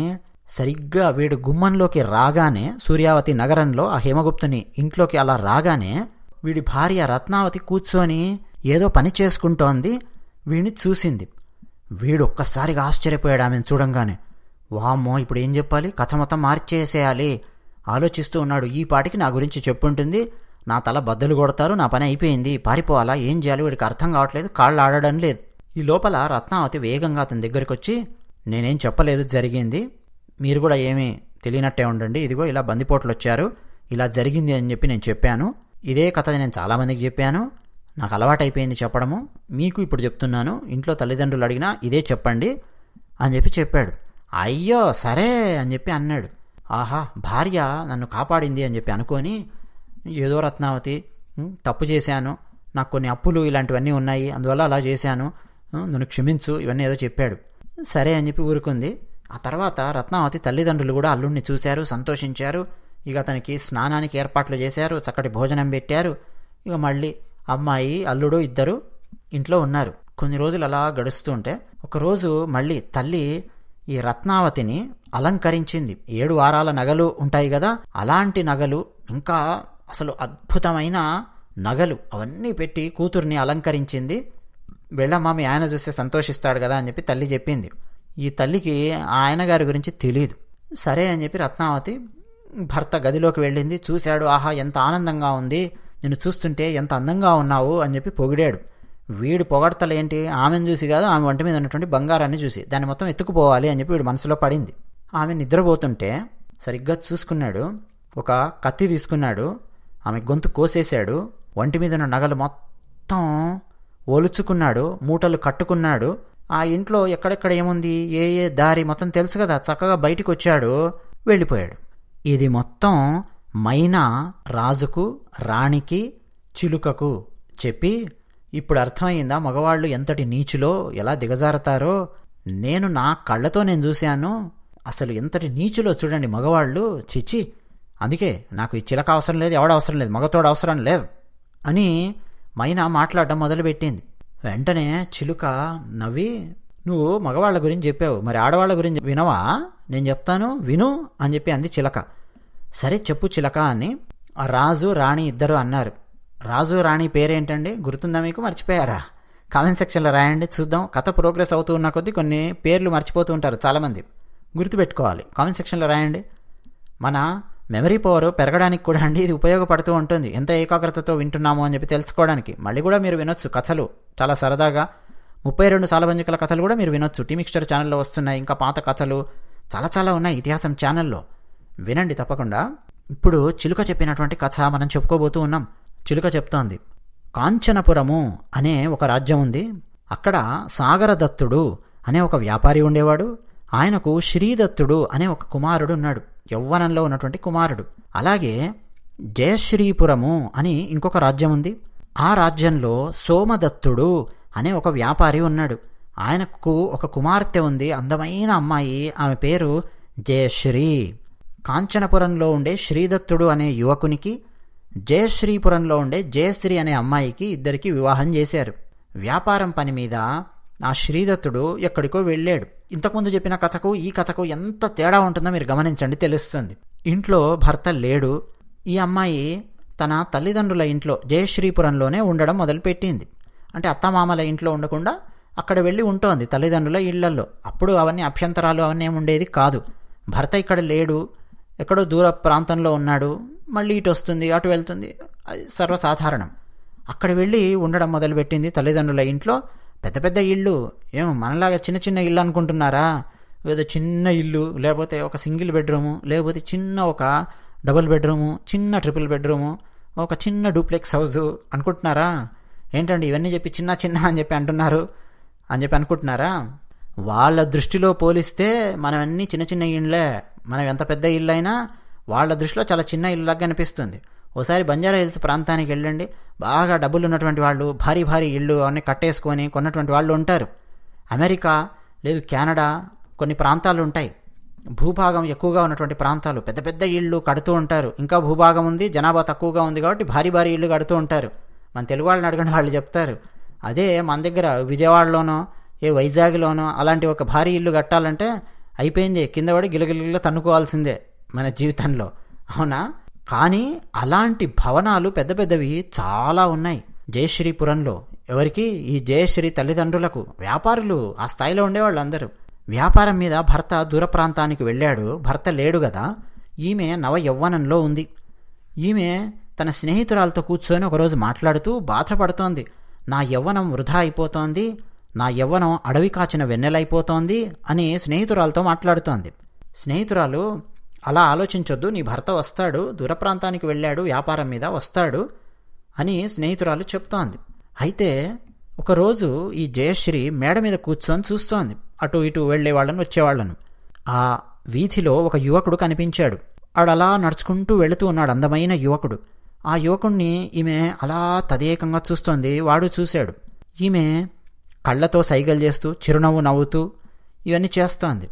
సరిగ్గా వీడు గుమ్మంలోకి రాగానే సూర్యావతి నగరంలో ఆ హేమగుప్తుని ఇంట్లోకి అలా రాగానే వీడి భార్య రత్నావతి కూర్చొని ఏదో పని చేసుకుంటోంది వీడిని చూసింది వీడు ఒక్కసారిగా ఆశ్చర్యపోయాడు ఆమెను చూడంగానే వామ్మో ఇప్పుడు ఏం చెప్పాలి కథ మొత్తం మార్చేసేయాలి ఆలోచిస్తూ ఉన్నాడు ఈ పాటికి నా గురించి చెప్పుంటుంది నా తల బద్దలు కొడతారు నా పని అయిపోయింది పారిపోవాలా ఏం చేయాలి వీడికి అర్థం కావట్లేదు కాళ్ళు ఆడడం లేదు ఈ లోపల రత్నావతి వేగంగా అతని దగ్గరికి వచ్చి నేనేం చెప్పలేదు జరిగింది మీరు కూడా ఏమీ తెలియనట్టే ఉండండి ఇదిగో ఇలా బందిపోట్లు వచ్చారు ఇలా జరిగింది అని చెప్పి నేను చెప్పాను ఇదే కథ నేను చాలామందికి చెప్పాను నాకు అలవాటైపోయింది చెప్పడము మీకు ఇప్పుడు చెప్తున్నాను ఇంట్లో తల్లిదండ్రులు అడిగినా ఇదే చెప్పండి అని చెప్పి చెప్పాడు అయ్యో సరే అని చెప్పి అన్నాడు ఆహా భార్య నన్ను కాపాడింది అని చెప్పి అనుకొని ఏదో రత్నావతి తప్పు చేశాను నాకు కొన్ని అప్పులు ఇలాంటివన్నీ ఉన్నాయి అందువల్ల అలా చేశాను నన్ను క్షమించు ఇవన్నీ ఏదో చెప్పాడు సరే అని చెప్పి ఊరుకుంది ఆ తర్వాత రత్నావతి తల్లిదండ్రులు కూడా అల్లుణ్ణి చూశారు సంతోషించారు ఇక అతనికి స్నానానికి ఏర్పాట్లు చేశారు చక్కటి భోజనం పెట్టారు ఇక మళ్ళీ అమ్మాయి అల్లుడు ఇద్దరు ఇంట్లో ఉన్నారు కొన్ని రోజులు అలా గడుస్తుంటే ఒకరోజు మళ్ళీ తల్లి ఈ రత్నావతిని అలంకరించింది ఏడు వారాల నగలు ఉంటాయి కదా అలాంటి నగలు ఇంకా అసలు అద్భుతమైన నగలు అవన్నీ పెట్టి కూతుర్ని అలంకరించింది వెళ్ళమ్మా మీ ఆయన చూస్తే సంతోషిస్తాడు కదా అని చెప్పి తల్లి చెప్పింది ఈ తల్లికి ఆయన గారి గురించి తెలియదు సరే అని చెప్పి రత్నావతి భర్త గదిలోకి వెళ్ళింది చూశాడు ఆహా ఎంత ఆనందంగా ఉంది నేను చూస్తుంటే ఎంత అందంగా ఉన్నావు అని చెప్పి పొగిడాడు వీడు పొగడతలేంటి ఆమెను చూసి కాదు ఆమె వంట మీద ఉన్నటువంటి బంగారాన్ని చూసి దాన్ని మొత్తం ఎత్తుకుపోవాలి అని చెప్పి వీడు మనసులో పడింది ఆమె నిద్రపోతుంటే సరిగ్గా చూసుకున్నాడు ఒక కత్తి తీసుకున్నాడు ఆమె గొంతు కోసేశాడు వంటి మీద ఉన్న నగలు మొత్తం ఒలుచుకున్నాడు మూటలు కట్టుకున్నాడు ఆ ఇంట్లో ఎక్కడెక్కడ ఏముంది ఏ ఏ దారి మొత్తం తెలుసు కదా చక్కగా బయటికి వచ్చాడు వెళ్ళిపోయాడు ఇది మొత్తం మైనా రాజుకు రాణికి చిలుకకు చెప్పి ఇప్పుడు అర్థమైందా మగవాళ్ళు ఎంతటి నీచులో ఎలా దిగజారతారో నేను నా కళ్ళతో నేను చూశాను అసలు ఎంతటి నీచులో చూడండి మగవాళ్ళు చిచ్చి అందుకే నాకు ఈ చిలక అవసరం లేదు ఎవడ అవసరం లేదు మగతోడు అవసరం లేదు అని మైనా మాట్లాడడం మొదలుపెట్టింది వెంటనే చిలుక నవ్వి నువ్వు మగవాళ్ళ గురించి చెప్పావు మరి ఆడవాళ్ళ గురించి వినవా నేను చెప్తాను విను అని చెప్పి అంది చిలక సరే చెప్పు చిలక అని ఆ రాజు రాణి ఇద్దరు అన్నారు రాజు రాణి పేరేంటండి గుర్తుందా మీకు మర్చిపోయారా కామెంట్ సెక్షన్లో రాయండి చూద్దాం కథ ప్రోగ్రెస్ అవుతూ ఉన్న కొద్దీ కొన్ని పేర్లు మర్చిపోతూ ఉంటారు చాలామంది గుర్తుపెట్టుకోవాలి కామెంట్ సెక్షన్లో రాయండి మన మెమరీ పవర్ పెరగడానికి కూడా అండి ఇది ఉపయోగపడుతూ ఉంటుంది ఎంత ఏకాగ్రతతో వింటున్నాము అని చెప్పి తెలుసుకోవడానికి మళ్ళీ కూడా మీరు వినొచ్చు కథలు చాలా సరదాగా ముప్పై రెండు సాలబంజికల కథలు కూడా మీరు వినొచ్చు టీ మిక్స్చర్ ఛానల్లో వస్తున్నాయి ఇంకా పాత కథలు చాలా చాలా ఉన్నాయి ఇతిహాసం ఛానల్లో వినండి తప్పకుండా ఇప్పుడు చిలుక చెప్పినటువంటి కథ మనం చెప్పుకోబోతూ ఉన్నాం చిలుక చెప్తోంది కాంచనపురము అనే ఒక రాజ్యం ఉంది అక్కడ సాగరదత్తుడు అనే ఒక వ్యాపారి ఉండేవాడు ఆయనకు శ్రీదత్తుడు అనే ఒక కుమారుడు ఉన్నాడు యౌవనంలో ఉన్నటువంటి కుమారుడు అలాగే జయశ్రీపురము అని ఇంకొక రాజ్యం ఉంది ఆ రాజ్యంలో సోమదత్తుడు అనే ఒక వ్యాపారి ఉన్నాడు ఆయనకు ఒక కుమార్తె ఉంది అందమైన అమ్మాయి ఆమె పేరు జయశ్రీ కాంచనపురంలో ఉండే శ్రీదత్తుడు అనే యువకునికి జయశ్రీపురంలో ఉండే జయశ్రీ అనే అమ్మాయికి ఇద్దరికి వివాహం చేశారు వ్యాపారం పని మీద ఆ శ్రీదత్తుడు ఎక్కడికో వెళ్ళాడు ఇంతకుముందు చెప్పిన కథకు ఈ కథకు ఎంత తేడా ఉంటుందో మీరు గమనించండి తెలుస్తుంది ఇంట్లో భర్త లేడు ఈ అమ్మాయి తన తల్లిదండ్రుల ఇంట్లో జయశ్రీపురంలోనే ఉండడం మొదలుపెట్టింది అంటే అత్తమామల ఇంట్లో ఉండకుండా అక్కడ వెళ్ళి ఉంటోంది తల్లిదండ్రుల ఇళ్లల్లో అప్పుడు అవన్నీ అభ్యంతరాలు అవన్నీ ఉండేది కాదు భర్త ఇక్కడ లేడు ఎక్కడో దూర ప్రాంతంలో ఉన్నాడు మళ్ళీ ఇటు వస్తుంది అటు వెళ్తుంది అది సర్వసాధారణం అక్కడ వెళ్ళి ఉండడం మొదలుపెట్టింది తల్లిదండ్రుల ఇంట్లో పెద్ద పెద్ద ఇళ్ళు ఏం మనలాగా చిన్న చిన్న ఇల్లు అనుకుంటున్నారా ఏదో చిన్న ఇల్లు లేకపోతే ఒక సింగిల్ బెడ్రూము లేకపోతే చిన్న ఒక డబుల్ బెడ్రూము చిన్న ట్రిపుల్ బెడ్రూము ఒక చిన్న డూప్లెక్స్ హౌస్ అనుకుంటున్నారా ఏంటండి ఇవన్నీ చెప్పి చిన్న చిన్న అని చెప్పి అంటున్నారు అని చెప్పి అనుకుంటున్నారా వాళ్ళ దృష్టిలో పోలిస్తే మనం అన్నీ చిన్న చిన్న ఇళ్ళే మనం ఎంత పెద్ద ఇల్లు అయినా వాళ్ళ దృష్టిలో చాలా చిన్న ఇళ్ళగా అనిపిస్తుంది ఓసారి బంజారా హిల్స్ ప్రాంతానికి వెళ్ళండి బాగా డబ్బులు ఉన్నటువంటి వాళ్ళు భారీ భారీ ఇళ్ళు అవన్నీ కట్టేసుకొని కొన్నటువంటి వాళ్ళు ఉంటారు అమెరికా లేదు కెనడా కొన్ని ప్రాంతాలు ఉంటాయి భూభాగం ఎక్కువగా ఉన్నటువంటి ప్రాంతాలు పెద్ద పెద్ద ఇళ్ళు కడుతూ ఉంటారు ఇంకా భూభాగం ఉంది జనాభా తక్కువగా ఉంది కాబట్టి భారీ భారీ ఇళ్ళు కడుతూ ఉంటారు మన తెలుగు వాళ్ళని అడగండి వాళ్ళు చెప్తారు అదే మన దగ్గర విజయవాడలోనో ఏ వైజాగ్లోనో అలాంటి ఒక భారీ ఇల్లు కట్టాలంటే అయిపోయింది కింద పడి గిలగిలిలో తన్నుకోవాల్సిందే మన జీవితంలో అవునా కానీ అలాంటి భవనాలు పెద్ద పెద్దవి చాలా ఉన్నాయి జయశ్రీపురంలో ఎవరికి ఈ జయశ్రీ తల్లిదండ్రులకు వ్యాపారులు ఆ స్థాయిలో ఉండేవాళ్ళు అందరూ వ్యాపారం మీద భర్త దూర ప్రాంతానికి వెళ్ళాడు భర్త లేడు కదా ఈమె నవ యవ్వనంలో ఉంది ఈమె తన స్నేహితురాలతో కూర్చొని ఒకరోజు మాట్లాడుతూ బాధపడుతోంది నా యవ్వనం వృధా అయిపోతోంది నా యవ్వనం అడవి కాచిన వెన్నెలైపోతోంది అని స్నేహితురాలతో మాట్లాడుతోంది స్నేహితురాలు అలా ఆలోచించొద్దు నీ భర్త వస్తాడు దూర ప్రాంతానికి వెళ్ళాడు వ్యాపారం మీద వస్తాడు అని స్నేహితురాలు చెప్తోంది అయితే ఒకరోజు ఈ జయశ్రీ మేడ మీద కూర్చొని చూస్తోంది అటు ఇటు వాళ్ళని వచ్చేవాళ్లను ఆ వీధిలో ఒక యువకుడు కనిపించాడు అలా నడుచుకుంటూ వెళుతూ ఉన్నాడు అందమైన యువకుడు ఆ యువకుణ్ణి ఈమె అలా తదేకంగా చూస్తోంది వాడు చూశాడు ఈమె కళ్ళతో సైగలు చేస్తూ చిరునవ్వు నవ్వుతూ ఇవన్నీ చేస్తోంది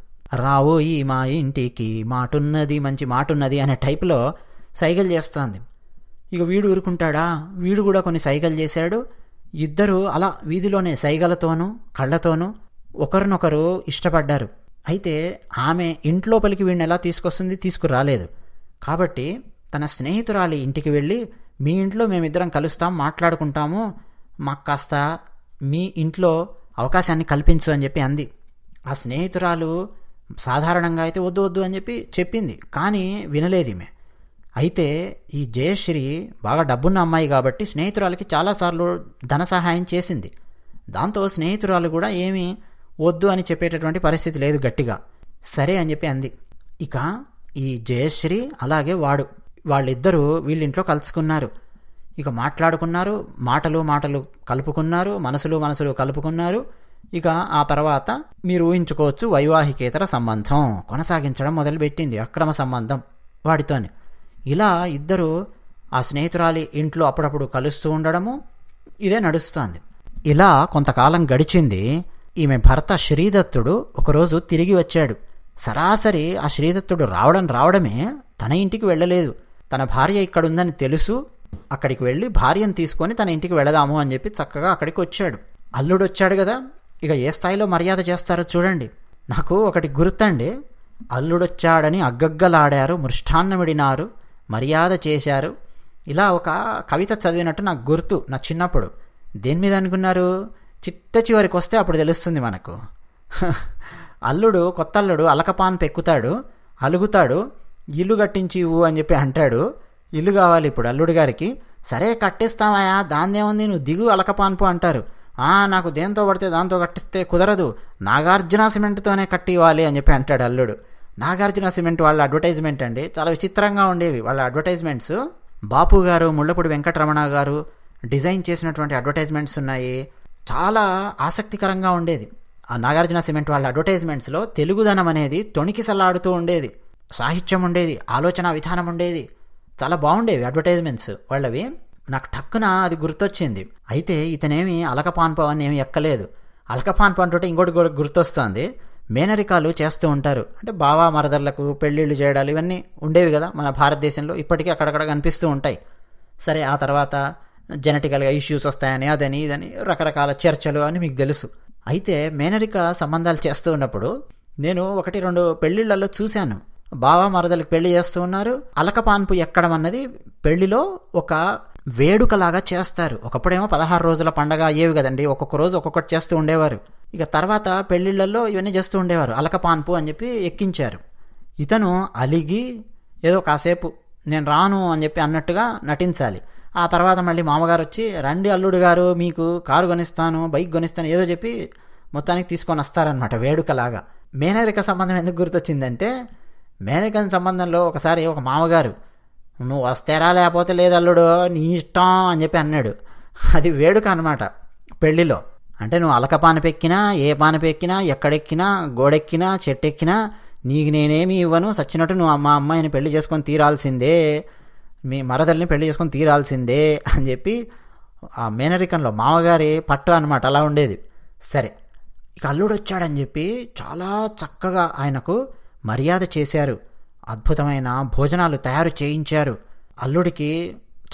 రావోయి మా ఇంటికి మాటున్నది మంచి మాటున్నది అనే టైపులో సైగలు చేస్తోంది ఇక వీడు ఊరుకుంటాడా వీడు కూడా కొన్ని సైగలు చేశాడు ఇద్దరు అలా వీధిలోనే సైగలతోనూ కళ్ళతోనూ ఒకరినొకరు ఇష్టపడ్డారు అయితే ఆమె ఇంట్లోపలికి వీడిని ఎలా తీసుకొస్తుంది తీసుకురాలేదు కాబట్టి తన స్నేహితురాలి ఇంటికి వెళ్ళి మీ ఇంట్లో మేమిద్దరం కలుస్తాం మాట్లాడుకుంటాము మాకు కాస్త మీ ఇంట్లో అవకాశాన్ని కల్పించు అని చెప్పి అంది ఆ స్నేహితురాలు సాధారణంగా అయితే వద్దు వద్దు అని చెప్పి చెప్పింది కానీ వినలేదు ఈమె అయితే ఈ జయశ్రీ బాగా డబ్బున్న అమ్మాయి కాబట్టి స్నేహితురాలకి చాలాసార్లు ధన సహాయం చేసింది దాంతో స్నేహితురాలు కూడా ఏమీ వద్దు అని చెప్పేటటువంటి పరిస్థితి లేదు గట్టిగా సరే అని చెప్పి అంది ఇక ఈ జయశ్రీ అలాగే వాడు వాళ్ళిద్దరూ వీళ్ళింట్లో కలుసుకున్నారు ఇక మాట్లాడుకున్నారు మాటలు మాటలు కలుపుకున్నారు మనసులు మనసులు కలుపుకున్నారు ఇక ఆ తర్వాత మీరు ఊహించుకోవచ్చు వైవాహికేతర సంబంధం కొనసాగించడం మొదలుపెట్టింది అక్రమ సంబంధం వాడితోనే ఇలా ఇద్దరు ఆ స్నేహితురాలి ఇంట్లో అప్పుడప్పుడు కలుస్తూ ఉండడము ఇదే నడుస్తుంది ఇలా కొంతకాలం గడిచింది ఈమె భర్త శ్రీదత్తుడు ఒకరోజు తిరిగి వచ్చాడు సరాసరి ఆ శ్రీదత్తుడు రావడం రావడమే తన ఇంటికి వెళ్ళలేదు తన భార్య ఇక్కడుందని తెలుసు అక్కడికి వెళ్ళి భార్యను తీసుకొని తన ఇంటికి వెళదాము అని చెప్పి చక్కగా అక్కడికి వచ్చాడు అల్లుడు వచ్చాడు కదా ఇక ఏ స్థాయిలో మర్యాద చేస్తారో చూడండి నాకు ఒకటి గుర్తండి అల్లుడొచ్చాడని అగ్గగ్గలాడారు మృష్టాన్నమిడినారు మర్యాద చేశారు ఇలా ఒక కవిత చదివినట్టు నాకు గుర్తు నా చిన్నప్పుడు దేని మీద అనుకున్నారు చిట్ట చివరికి వస్తే అప్పుడు తెలుస్తుంది మనకు అల్లుడు కొత్త అల్లుడు అలకపాన్ పెక్కుతాడు అలుగుతాడు ఇల్లు కట్టించి ఇవ్వు అని చెప్పి అంటాడు ఇల్లు కావాలి ఇప్పుడు అల్లుడు గారికి సరే కట్టిస్తామయ్యా దాన్నేముంది నువ్వు దిగు అలకపాన్పు అంటారు ఆ నాకు దేంతో పడితే దాంతో కట్టిస్తే కుదరదు నాగార్జున సిమెంట్తోనే కట్టి ఇవ్వాలి అని చెప్పి అంటాడు అల్లుడు నాగార్జున సిమెంట్ వాళ్ళ అడ్వర్టైజ్మెంట్ అండి చాలా విచిత్రంగా ఉండేవి వాళ్ళ అడ్వర్టైజ్మెంట్స్ బాపు గారు ముళ్ళపూడి వెంకటరమణ గారు డిజైన్ చేసినటువంటి అడ్వర్టైజ్మెంట్స్ ఉన్నాయి చాలా ఆసక్తికరంగా ఉండేది ఆ నాగార్జున సిమెంట్ వాళ్ళ అడ్వర్టైజ్మెంట్స్లో తెలుగుదనం అనేది తొణికిసలాడుతూ ఉండేది సాహిత్యం ఉండేది ఆలోచన విధానం ఉండేది చాలా బాగుండేవి అడ్వర్టైజ్మెంట్స్ వాళ్ళవి నాకు టక్కున అది గుర్తొచ్చింది అయితే ఇతనేమి అలకపాన్పం అని ఏమి ఎక్కలేదు అలకపాన్పం అంటుంటే ఇంకోటి గుర్తొస్తుంది మేనరికాలు చేస్తూ ఉంటారు అంటే బావా మరదర్లకు పెళ్ళిళ్ళు చేయడాలు ఇవన్నీ ఉండేవి కదా మన భారతదేశంలో ఇప్పటికీ అక్కడక్కడ కనిపిస్తూ ఉంటాయి సరే ఆ తర్వాత జెనటికల్గా ఇష్యూస్ వస్తాయని అదని ఇదని రకరకాల చర్చలు అని మీకు తెలుసు అయితే మేనరిక సంబంధాలు చేస్తూ ఉన్నప్పుడు నేను ఒకటి రెండు పెళ్ళిళ్ళల్లో చూశాను బావా మరదలకు పెళ్లి చేస్తూ ఉన్నారు అలకపాన్పు ఎక్కడం అన్నది పెళ్లిలో ఒక వేడుకలాగా చేస్తారు ఒకప్పుడేమో పదహారు రోజుల పండగ అయ్యేవి కదండి ఒక్కొక్క రోజు ఒక్కొక్కటి చేస్తూ ఉండేవారు ఇక తర్వాత పెళ్ళిళ్ళల్లో ఇవన్నీ చేస్తూ ఉండేవారు అలకపాన్పు అని చెప్పి ఎక్కించారు ఇతను అలిగి ఏదో కాసేపు నేను రాను అని చెప్పి అన్నట్టుగా నటించాలి ఆ తర్వాత మళ్ళీ మామగారు వచ్చి రండి అల్లుడు గారు మీకు కారు కొనిస్తాను బైక్ కొనిస్తాను ఏదో చెప్పి మొత్తానికి తీసుకొని వస్తారనమాట వేడుకలాగా మేనరిక సంబంధం ఎందుకు గుర్తొచ్చిందంటే మేనరిక సంబంధంలో ఒకసారి ఒక మామగారు నువ్వు వస్తారా లేకపోతే లేదు నీ ఇష్టం అని చెప్పి అన్నాడు అది వేడుక అనమాట పెళ్ళిలో అంటే నువ్వు అలక పెక్కినా ఏ పాన పెక్కినా ఎక్కడెక్కినా గోడెక్కినా చెట్టెక్కినా నీకు నేనేమి ఇవ్వను సచ్చినట్టు నువ్వు మా అమ్మాయిని పెళ్లి చేసుకొని తీరాల్సిందే మీ మరదల్ని పెళ్లి చేసుకొని తీరాల్సిందే అని చెప్పి ఆ మేనరికంలో మామగారి పట్టు అనమాట అలా ఉండేది సరే ఇక అల్లుడు వచ్చాడని చెప్పి చాలా చక్కగా ఆయనకు మర్యాద చేశారు అద్భుతమైన భోజనాలు తయారు చేయించారు అల్లుడికి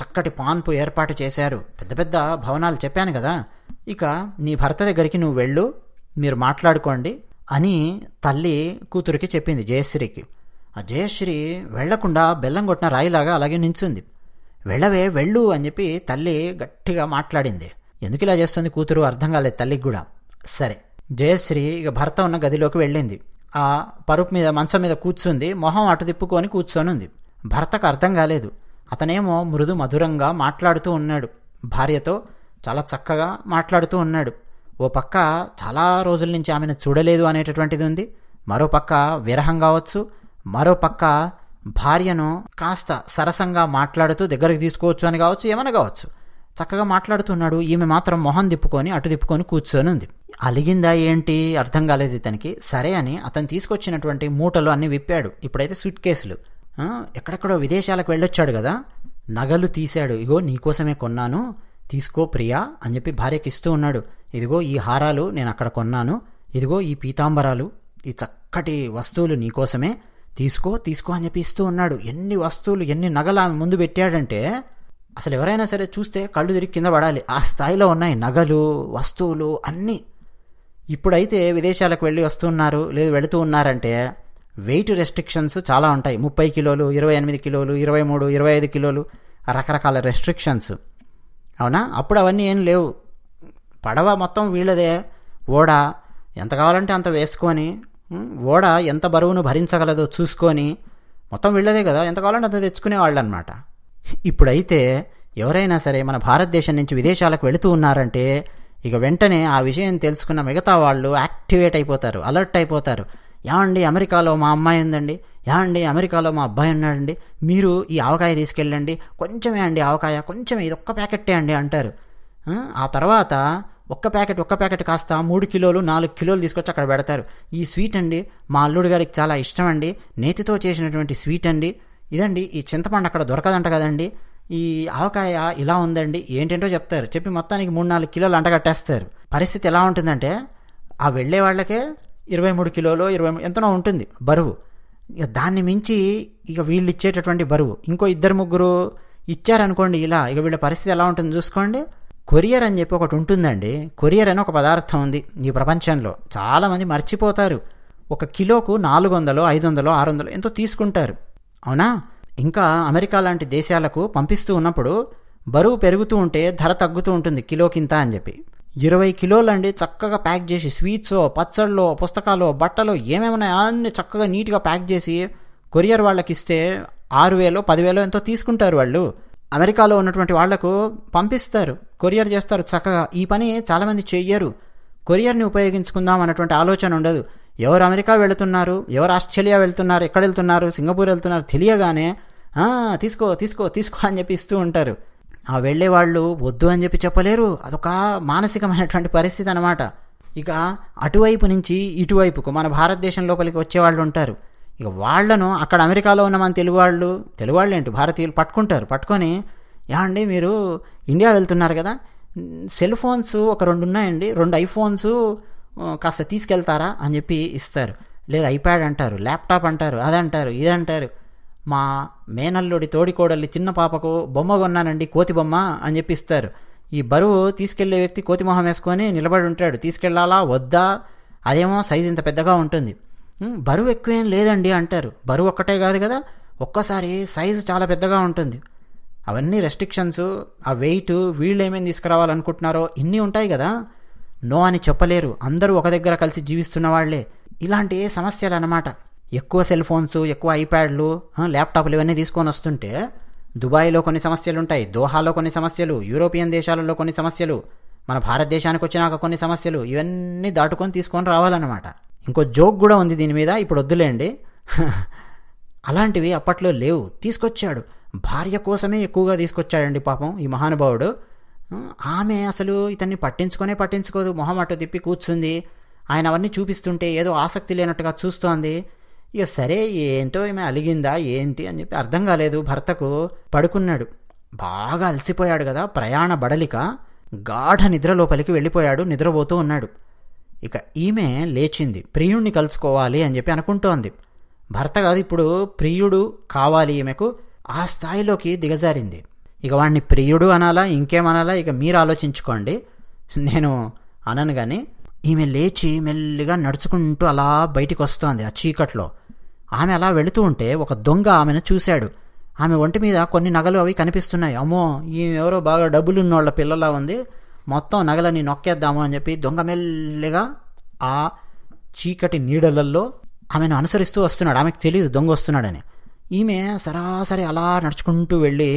చక్కటి పాన్పు ఏర్పాటు చేశారు పెద్ద పెద్ద భవనాలు చెప్పాను కదా ఇక నీ భర్త దగ్గరికి నువ్వు వెళ్ళు మీరు మాట్లాడుకోండి అని తల్లి కూతురికి చెప్పింది జయశ్రీకి ఆ జయశ్రీ వెళ్లకుండా బెల్లం కొట్టిన రాయిలాగా అలాగే నించుంది వెళ్ళవే వెళ్ళు అని చెప్పి తల్లి గట్టిగా మాట్లాడింది ఎందుకు ఇలా చేస్తుంది కూతురు అర్థం కాలేదు తల్లికి కూడా సరే జయశ్రీ ఇక భర్త ఉన్న గదిలోకి వెళ్ళింది ఆ పరుపు మీద మంచం మీద కూర్చుంది మొహం అటు తిప్పుకొని కూర్చొని ఉంది భర్తకు అర్థం కాలేదు అతనేమో మృదు మధురంగా మాట్లాడుతూ ఉన్నాడు భార్యతో చాలా చక్కగా మాట్లాడుతూ ఉన్నాడు ఓ పక్క చాలా రోజుల నుంచి ఆమెను చూడలేదు అనేటటువంటిది ఉంది మరో పక్క విరహం కావచ్చు మరో పక్క భార్యను కాస్త సరసంగా మాట్లాడుతూ దగ్గరికి తీసుకోవచ్చు అని కావచ్చు ఏమైనా కావచ్చు చక్కగా మాట్లాడుతున్నాడు ఈమె మాత్రం మొహం తిప్పుకొని అటు తిప్పుకొని కూర్చొని ఉంది అలిగిందా ఏంటి అర్థం కాలేదు ఇతనికి సరే అని అతను తీసుకొచ్చినటువంటి మూటలు అన్ని విప్పాడు ఇప్పుడైతే సూట్ కేసులు ఎక్కడెక్కడో విదేశాలకు వెళ్ళొచ్చాడు కదా నగలు తీశాడు ఇగో నీకోసమే కొన్నాను తీసుకో ప్రియా అని చెప్పి భార్యకి ఇస్తూ ఉన్నాడు ఇదిగో ఈ హారాలు నేను అక్కడ కొన్నాను ఇదిగో ఈ పీతాంబరాలు ఈ చక్కటి వస్తువులు నీకోసమే తీసుకో తీసుకో అని చెప్పి ఇస్తూ ఉన్నాడు ఎన్ని వస్తువులు ఎన్ని నగలు ఆమె ముందు పెట్టాడంటే అసలు ఎవరైనా సరే చూస్తే కళ్ళు తిరిగి కింద పడాలి ఆ స్థాయిలో ఉన్నాయి నగలు వస్తువులు అన్నీ ఇప్పుడైతే విదేశాలకు వెళ్ళి వస్తున్నారు లేదు వెళుతూ ఉన్నారంటే వెయిట్ రెస్ట్రిక్షన్స్ చాలా ఉంటాయి ముప్పై కిలోలు ఇరవై ఎనిమిది కిలోలు ఇరవై మూడు ఇరవై ఐదు కిలోలు రకరకాల రెస్ట్రిక్షన్స్ అవునా అప్పుడు అవన్నీ ఏం లేవు పడవ మొత్తం వీళ్ళదే ఓడ ఎంత కావాలంటే అంత వేసుకొని ఓడ ఎంత బరువును భరించగలదో చూసుకొని మొత్తం వీళ్ళదే కదా ఎంత కావాలంటే అంత తెచ్చుకునేవాళ్ళు అనమాట ఇప్పుడైతే ఎవరైనా సరే మన భారతదేశం నుంచి విదేశాలకు వెళుతూ ఉన్నారంటే ఇక వెంటనే ఆ విషయం తెలుసుకున్న మిగతా వాళ్ళు యాక్టివేట్ అయిపోతారు అలర్ట్ అయిపోతారు ఏమండి అమెరికాలో మా అమ్మాయి ఉందండి అండి అమెరికాలో మా అబ్బాయి అన్నాడండి మీరు ఈ ఆవకాయ తీసుకెళ్ళండి కొంచెమే అండి ఆవకాయ కొంచెమే ఇది ఒక్క ప్యాకెట్టే అండి అంటారు ఆ తర్వాత ఒక్క ప్యాకెట్ ఒక్క ప్యాకెట్ కాస్త మూడు కిలోలు నాలుగు కిలోలు తీసుకొచ్చి అక్కడ పెడతారు ఈ స్వీట్ అండి మా అల్లుడు గారికి చాలా ఇష్టం అండి నేతితో చేసినటువంటి స్వీట్ అండి ఇదండి ఈ చింతపండు అక్కడ దొరకదంట కదండి ఈ ఆవకాయ ఇలా ఉందండి ఏంటంటో చెప్తారు చెప్పి మొత్తానికి మూడు నాలుగు కిలోలు అంటగట్టేస్తారు పరిస్థితి ఎలా ఉంటుందంటే ఆ వెళ్ళే వాళ్ళకే ఇరవై మూడు కిలోలు ఇరవై ఎంతనో ఉంటుంది బరువు ఇక దాన్ని మించి ఇక వీళ్ళు ఇచ్చేటటువంటి బరువు ఇంకో ఇద్దరు ముగ్గురు ఇచ్చారనుకోండి ఇలా ఇక వీళ్ళ పరిస్థితి ఎలా ఉంటుందో చూసుకోండి కొరియర్ అని చెప్పి ఒకటి ఉంటుందండి కొరియర్ అని ఒక పదార్థం ఉంది ఈ ప్రపంచంలో చాలామంది మర్చిపోతారు ఒక కిలోకు నాలుగు వందలు ఐదు వందలు ఆరు వందలు ఎంతో తీసుకుంటారు అవునా ఇంకా అమెరికా లాంటి దేశాలకు పంపిస్తూ ఉన్నప్పుడు బరువు పెరుగుతూ ఉంటే ధర తగ్గుతూ ఉంటుంది కిలోకింత అని చెప్పి ఇరవై కిలోలండి చక్కగా ప్యాక్ చేసి స్వీట్స్ పచ్చళ్ళు పుస్తకాలు బట్టలు ఏమేమున్నాయో అన్ని చక్కగా నీట్గా ప్యాక్ చేసి కొరియర్ వాళ్ళకి ఇస్తే ఆరు వేలు పదివేలు ఎంతో తీసుకుంటారు వాళ్ళు అమెరికాలో ఉన్నటువంటి వాళ్లకు పంపిస్తారు కొరియర్ చేస్తారు చక్కగా ఈ పని చాలామంది చెయ్యరు కొరియర్ని ఉపయోగించుకుందాం అన్నటువంటి ఆలోచన ఉండదు ఎవరు అమెరికా వెళుతున్నారు ఎవరు ఆస్ట్రేలియా వెళ్తున్నారు ఎక్కడ వెళ్తున్నారు సింగపూర్ వెళ్తున్నారు తెలియగానే తీసుకో తీసుకో తీసుకో అని చెప్పి ఇస్తూ ఉంటారు ఆ వాళ్ళు వద్దు అని చెప్పి చెప్పలేరు అదొక మానసికమైనటువంటి పరిస్థితి అనమాట ఇక అటువైపు నుంచి ఇటువైపుకు మన భారతదేశం లోపలికి వచ్చేవాళ్ళు ఉంటారు ఇక వాళ్లను అక్కడ అమెరికాలో ఉన్న మన తెలుగు వాళ్ళు తెలుగు వాళ్ళు ఏంటి భారతీయులు పట్టుకుంటారు పట్టుకొని ఏమండి మీరు ఇండియా వెళ్తున్నారు కదా సెల్ ఫోన్స్ ఒక రెండు ఉన్నాయండి రెండు ఐఫోన్స్ కాస్త తీసుకెళ్తారా అని చెప్పి ఇస్తారు లేదా ఐప్యాడ్ అంటారు ల్యాప్టాప్ అంటారు అదంటారు ఇదంటారు మా మేనల్లుడి తోడికోడల్లి చిన్న పాపకు బొమ్మ కొన్నానండి కోతి బొమ్మ అని చెప్పిస్తారు ఈ బరువు తీసుకెళ్లే వ్యక్తి కోతి మొహం వేసుకొని నిలబడి ఉంటాడు తీసుకెళ్లాలా వద్దా అదేమో సైజు ఇంత పెద్దగా ఉంటుంది బరువు ఎక్కువేం లేదండి అంటారు బరువు ఒక్కటే కాదు కదా ఒక్కసారి సైజు చాలా పెద్దగా ఉంటుంది అవన్నీ రెస్ట్రిక్షన్స్ ఆ వెయిట్ వీళ్ళు ఏమేమి తీసుకురావాలనుకుంటున్నారో ఇన్ని ఉంటాయి కదా నో అని చెప్పలేరు అందరూ ఒక దగ్గర కలిసి జీవిస్తున్న వాళ్లే ఇలాంటి సమస్యలు అన్నమాట ఎక్కువ సెల్ ఫోన్స్ ఎక్కువ ఐప్యాడ్లు ల్యాప్టాప్లు ఇవన్నీ తీసుకొని వస్తుంటే దుబాయ్లో కొన్ని సమస్యలు ఉంటాయి దోహాలో కొన్ని సమస్యలు యూరోపియన్ దేశాలలో కొన్ని సమస్యలు మన భారతదేశానికి వచ్చినాక కొన్ని సమస్యలు ఇవన్నీ దాటుకొని తీసుకొని రావాలన్నమాట ఇంకో జోక్ కూడా ఉంది దీని మీద ఇప్పుడు వద్దులేండి అలాంటివి అప్పట్లో లేవు తీసుకొచ్చాడు భార్య కోసమే ఎక్కువగా తీసుకొచ్చాడండి పాపం ఈ మహానుభావుడు ఆమె అసలు ఇతన్ని పట్టించుకొనే పట్టించుకోదు మొహం అటు తిప్పి కూర్చుంది ఆయన అవన్నీ చూపిస్తుంటే ఏదో ఆసక్తి లేనట్టుగా చూస్తోంది ఇక సరే ఏంటో ఈమె అలిగిందా ఏంటి అని చెప్పి అర్థం కాలేదు భర్తకు పడుకున్నాడు బాగా అలసిపోయాడు కదా ప్రయాణ బడలిక గాఢ నిద్ర లోపలికి వెళ్ళిపోయాడు నిద్రపోతూ ఉన్నాడు ఇక ఈమె లేచింది ప్రియుణ్ణి కలుసుకోవాలి అని చెప్పి అనుకుంటోంది భర్త కాదు ఇప్పుడు ప్రియుడు కావాలి ఈమెకు ఆ స్థాయిలోకి దిగజారింది ఇక వాణ్ణి ప్రియుడు అనాలా ఇంకేమనాలా ఇక మీరు ఆలోచించుకోండి నేను అనను కానీ ఈమె లేచి మెల్లిగా నడుచుకుంటూ అలా బయటికి వస్తోంది ఆ చీకట్లో ఆమె అలా వెళుతూ ఉంటే ఒక దొంగ ఆమెను చూశాడు ఆమె ఒంటి మీద కొన్ని నగలు అవి కనిపిస్తున్నాయి అమ్మో ఈమె ఎవరో బాగా డబ్బులున్నోళ్ళ పిల్లలా ఉంది మొత్తం నగలని నొక్కేద్దాము అని చెప్పి దొంగ మెల్లిగా ఆ చీకటి నీడలల్లో ఆమెను అనుసరిస్తూ వస్తున్నాడు ఆమెకు తెలియదు దొంగ వస్తున్నాడని ఈమె సరాసరి అలా నడుచుకుంటూ వెళ్ళి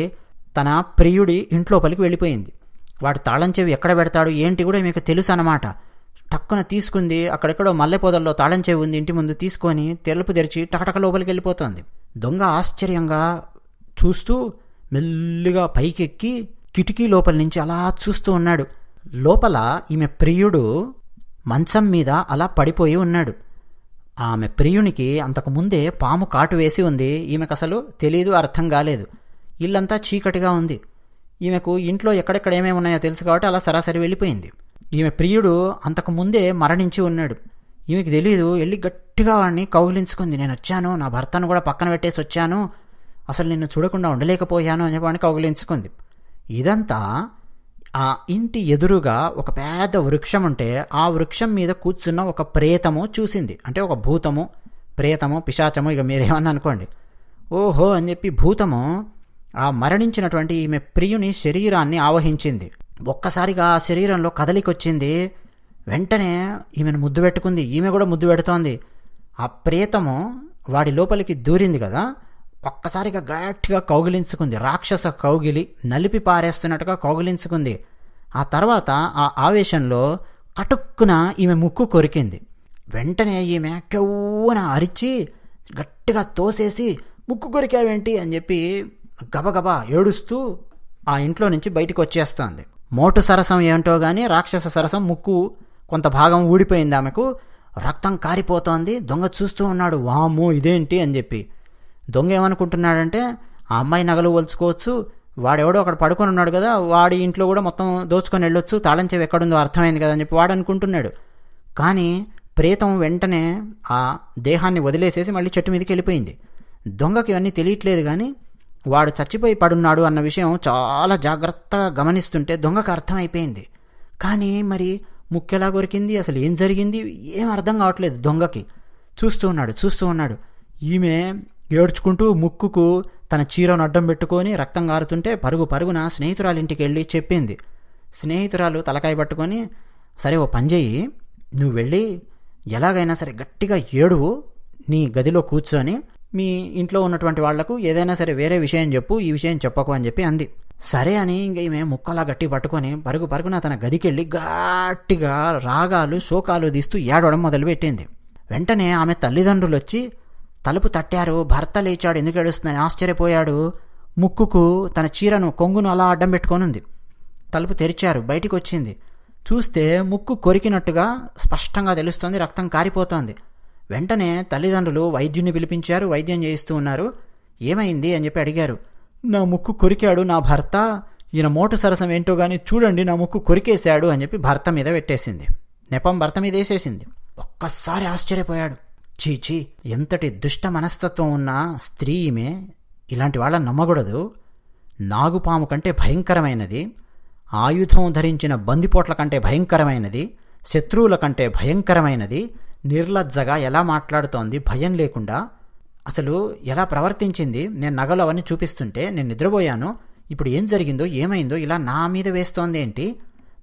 తన ప్రియుడి ఇంట్లోపలికి వెళ్ళిపోయింది వాడు తాళం చెవి ఎక్కడ పెడతాడు ఏంటి కూడా మీకు తెలుసు అన్నమాట టక్కున తీసుకుంది అక్కడెక్కడో మల్లెపొదల్లో తాళం ఉంది ఇంటి ముందు తీసుకొని తెలుపు తెరిచి టకటక లోపలికి వెళ్ళిపోతుంది దొంగ ఆశ్చర్యంగా చూస్తూ మెల్లిగా పైకెక్కి కిటికీ లోపల నుంచి అలా చూస్తూ ఉన్నాడు లోపల ఈమె ప్రియుడు మంచం మీద అలా పడిపోయి ఉన్నాడు ఆమె ప్రియునికి అంతకుముందే పాము కాటు వేసి ఉంది ఈమెకు అసలు తెలీదు అర్థం కాలేదు ఇల్లంతా చీకటిగా ఉంది ఈమెకు ఇంట్లో ఎక్కడెక్కడ ఏమేమి ఉన్నాయో తెలుసు కాబట్టి అలా సరాసరి వెళ్ళిపోయింది ఈమె ప్రియుడు అంతకుముందే మరణించి ఉన్నాడు ఈమెకి తెలియదు వెళ్ళి గట్టిగా వాడిని కౌగిలించుకుంది నేను వచ్చాను నా భర్తను కూడా పక్కన పెట్టేసి వచ్చాను అసలు నిన్ను చూడకుండా ఉండలేకపోయాను అని వాడిని కౌగిలించుకుంది ఇదంతా ఆ ఇంటి ఎదురుగా ఒక పెద్ద వృక్షం ఉంటే ఆ వృక్షం మీద కూర్చున్న ఒక ప్రేతము చూసింది అంటే ఒక భూతము ప్రేతము పిశాచము ఇక మీరేమన్నా అనుకోండి ఓహో అని చెప్పి భూతము ఆ మరణించినటువంటి ఈమె ప్రియుని శరీరాన్ని ఆవహించింది ఒక్కసారిగా ఆ శరీరంలో కదలికొచ్చింది వెంటనే ఈమెను ముద్దు పెట్టుకుంది ఈమె కూడా ముద్దు పెడుతోంది ఆ ప్రేతము వాడి లోపలికి దూరింది కదా ఒక్కసారిగా గట్టిగా కౌగిలించుకుంది రాక్షస కౌగిలి నలిపి పారేస్తున్నట్టుగా కౌగిలించుకుంది ఆ తర్వాత ఆ ఆవేశంలో కటుక్కున ఈమె ముక్కు కొరికింది వెంటనే ఈమె కెవ్వున అరిచి గట్టిగా తోసేసి ముక్కు కొరికావేంటి అని చెప్పి గబగబా ఏడుస్తూ ఆ ఇంట్లో నుంచి బయటకు వచ్చేస్తుంది మోటు సరసం ఏంటో కానీ రాక్షస సరసం ముక్కు కొంత భాగం ఊడిపోయింది ఆమెకు రక్తం కారిపోతోంది దొంగ చూస్తూ ఉన్నాడు వాము ఇదేంటి అని చెప్పి దొంగ ఏమనుకుంటున్నాడంటే ఆ అమ్మాయి నగలు వలుచుకోవచ్చు వాడెవడో అక్కడ పడుకొని ఉన్నాడు కదా వాడి ఇంట్లో కూడా మొత్తం దోచుకొని వెళ్ళొచ్చు తాళం చెవి ఎక్కడుందో అర్థమైంది కదా అని చెప్పి వాడు అనుకుంటున్నాడు కానీ ప్రేతం వెంటనే ఆ దేహాన్ని వదిలేసేసి మళ్ళీ చెట్టు మీదకి వెళ్ళిపోయింది దొంగకి ఇవన్నీ తెలియట్లేదు కానీ వాడు చచ్చిపోయి పడున్నాడు అన్న విషయం చాలా జాగ్రత్తగా గమనిస్తుంటే దొంగకు అర్థమైపోయింది కానీ మరి ముక్కెలా కొరికింది అసలు ఏం జరిగింది ఏం అర్థం కావట్లేదు దొంగకి చూస్తూ ఉన్నాడు చూస్తూ ఉన్నాడు ఈమె ఏడ్చుకుంటూ ముక్కుకు తన చీరను అడ్డం పెట్టుకొని రక్తం గారుతుంటే పరుగు పరుగున స్నేహితురాలింటికి వెళ్ళి చెప్పింది స్నేహితురాలు తలకాయ పట్టుకొని సరే ఓ పని చేయి నువ్వు వెళ్ళి ఎలాగైనా సరే గట్టిగా ఏడువు నీ గదిలో కూర్చొని మీ ఇంట్లో ఉన్నటువంటి వాళ్లకు ఏదైనా సరే వేరే విషయం చెప్పు ఈ విషయం చెప్పకు అని చెప్పి అంది సరే అని ఇంక ఈమె ముక్కలా గట్టి పట్టుకొని పరుగు పరుగున తన గదికెళ్ళి గట్టిగా రాగాలు శోకాలు తీస్తూ ఏడవడం మొదలుపెట్టింది వెంటనే ఆమె తల్లిదండ్రులు వచ్చి తలుపు తట్టారు భర్త లేచాడు ఎందుకు ఏడుస్తుందని ఆశ్చర్యపోయాడు ముక్కుకు తన చీరను కొంగును అలా అడ్డం పెట్టుకొని ఉంది తలుపు తెరిచారు బయటికి వచ్చింది చూస్తే ముక్కు కొరికినట్టుగా స్పష్టంగా తెలుస్తోంది రక్తం కారిపోతోంది వెంటనే తల్లిదండ్రులు వైద్యుని పిలిపించారు వైద్యం చేయిస్తూ ఉన్నారు ఏమైంది అని చెప్పి అడిగారు నా ముక్కు కొరికాడు నా భర్త ఈయన మోటు సరసం ఏంటో కానీ చూడండి నా ముక్కు కొరికేశాడు అని చెప్పి భర్త మీద పెట్టేసింది నెపం భర్త మీద వేసేసింది ఒక్కసారి ఆశ్చర్యపోయాడు చీచీ ఎంతటి దుష్ట మనస్తత్వం ఉన్న స్త్రీ ఈమె ఇలాంటి వాళ్ళని నమ్మకూడదు నాగుపాము కంటే భయంకరమైనది ఆయుధం ధరించిన బందిపోట్ల కంటే భయంకరమైనది శత్రువుల కంటే భయంకరమైనది నిర్లజ్జగా ఎలా మాట్లాడుతోంది భయం లేకుండా అసలు ఎలా ప్రవర్తించింది నేను నగలు అవన్నీ చూపిస్తుంటే నేను నిద్రపోయాను ఇప్పుడు ఏం జరిగిందో ఏమైందో ఇలా నా మీద వేస్తోంది ఏంటి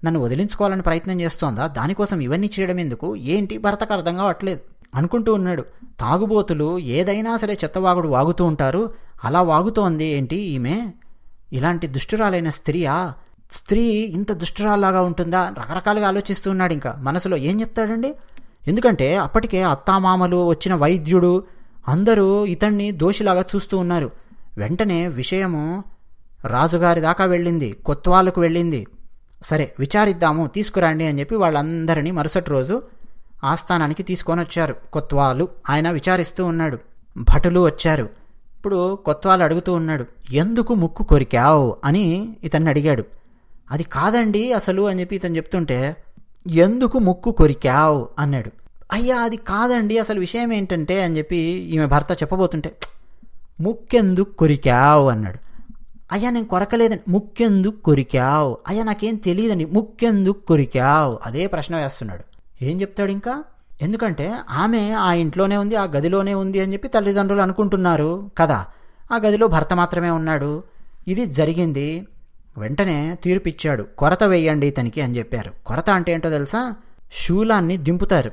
నన్ను వదిలించుకోవాలని ప్రయత్నం చేస్తోందా దానికోసం ఇవన్నీ చేయడం ఎందుకు ఏంటి భర్తకు అర్థం కావట్లేదు అనుకుంటూ ఉన్నాడు తాగుబోతులు ఏదైనా సరే చెత్తవాగుడు వాగుతూ ఉంటారు అలా వాగుతోంది ఏంటి ఈమె ఇలాంటి దుష్టురాలైన స్త్రీయా స్త్రీ ఇంత దుష్టురాల్లాగా ఉంటుందా రకరకాలుగా ఆలోచిస్తూ ఉన్నాడు ఇంకా మనసులో ఏం చెప్తాడండి ఎందుకంటే అప్పటికే అత్తామామలు వచ్చిన వైద్యుడు అందరూ ఇతన్ని దోషిలాగా చూస్తూ ఉన్నారు వెంటనే విషయము రాజుగారి దాకా వెళ్ళింది కొత్వాళ్ళకు వెళ్ళింది సరే విచారిద్దాము తీసుకురండి అని చెప్పి వాళ్ళందరినీ మరుసటి రోజు ఆస్థానానికి తీసుకొని వచ్చారు కొత్వాలు ఆయన విచారిస్తూ ఉన్నాడు భటులు వచ్చారు ఇప్పుడు కొత్వాలు అడుగుతూ ఉన్నాడు ఎందుకు ముక్కు కొరికావు అని ఇతన్ని అడిగాడు అది కాదండి అసలు అని చెప్పి ఇతను చెప్తుంటే ఎందుకు ముక్కు కొరికావు అన్నాడు అయ్యా అది కాదండి అసలు విషయం ఏంటంటే అని చెప్పి ఈమె భర్త చెప్పబోతుంటే ముక్కెందుకు కొరికావు అన్నాడు అయ్యా నేను కొరకలేదండి ముక్కెందుకు కొరికావు అయ్యా నాకేం తెలియదండి ముక్కెందుకు కొరికావు అదే ప్రశ్న వేస్తున్నాడు ఏం చెప్తాడు ఇంకా ఎందుకంటే ఆమె ఆ ఇంట్లోనే ఉంది ఆ గదిలోనే ఉంది అని చెప్పి తల్లిదండ్రులు అనుకుంటున్నారు కదా ఆ గదిలో భర్త మాత్రమే ఉన్నాడు ఇది జరిగింది వెంటనే తీర్పిచ్చాడు కొరత వేయండి ఇతనికి అని చెప్పారు కొరత అంటే ఏంటో తెలుసా శూలాన్ని దింపుతారు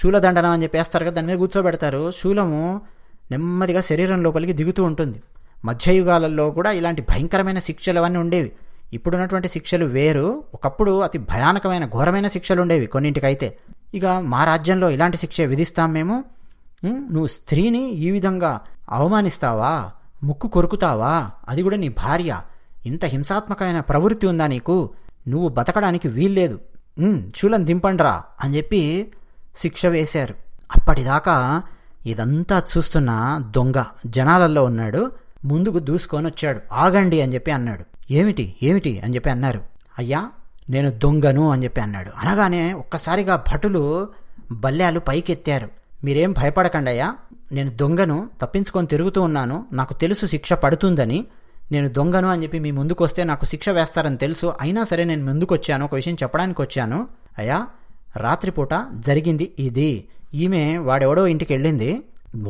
శూలదండనం అని చెప్పేస్తారు కదా దాని మీద కూర్చోబెడతారు శూలము నెమ్మదిగా శరీరం లోపలికి దిగుతూ ఉంటుంది మధ్యయుగాలలో కూడా ఇలాంటి భయంకరమైన శిక్షలు అవన్నీ ఉండేవి ఇప్పుడున్నటువంటి శిక్షలు వేరు ఒకప్పుడు అతి భయానకమైన ఘోరమైన శిక్షలు ఉండేవి కొన్నింటికైతే ఇక మా రాజ్యంలో ఇలాంటి శిక్ష విధిస్తాం మేము నువ్వు స్త్రీని ఈ విధంగా అవమానిస్తావా ముక్కు కొరుకుతావా అది కూడా నీ భార్య ఇంత హింసాత్మకమైన ప్రవృత్తి ఉందా నీకు నువ్వు బతకడానికి వీల్లేదు శూలం దింపండ్రా అని చెప్పి శిక్ష వేశారు అప్పటిదాకా ఇదంతా చూస్తున్న దొంగ జనాలల్లో ఉన్నాడు ముందుకు దూసుకొని వచ్చాడు ఆగండి అని చెప్పి అన్నాడు ఏమిటి ఏమిటి అని చెప్పి అన్నారు అయ్యా నేను దొంగను అని చెప్పి అన్నాడు అనగానే ఒక్కసారిగా భటులు బల్లెలు పైకెత్తారు మీరేం భయపడకండి అయ్యా నేను దొంగను తప్పించుకొని తిరుగుతూ ఉన్నాను నాకు తెలుసు శిక్ష పడుతుందని నేను దొంగను అని చెప్పి మీ ముందుకు వస్తే నాకు శిక్ష వేస్తారని తెలుసు అయినా సరే నేను ముందుకు వచ్చాను ఒక విషయం చెప్పడానికి వచ్చాను అయ్యా రాత్రిపూట జరిగింది ఇది ఈమె వాడెవడో ఇంటికి వెళ్ళింది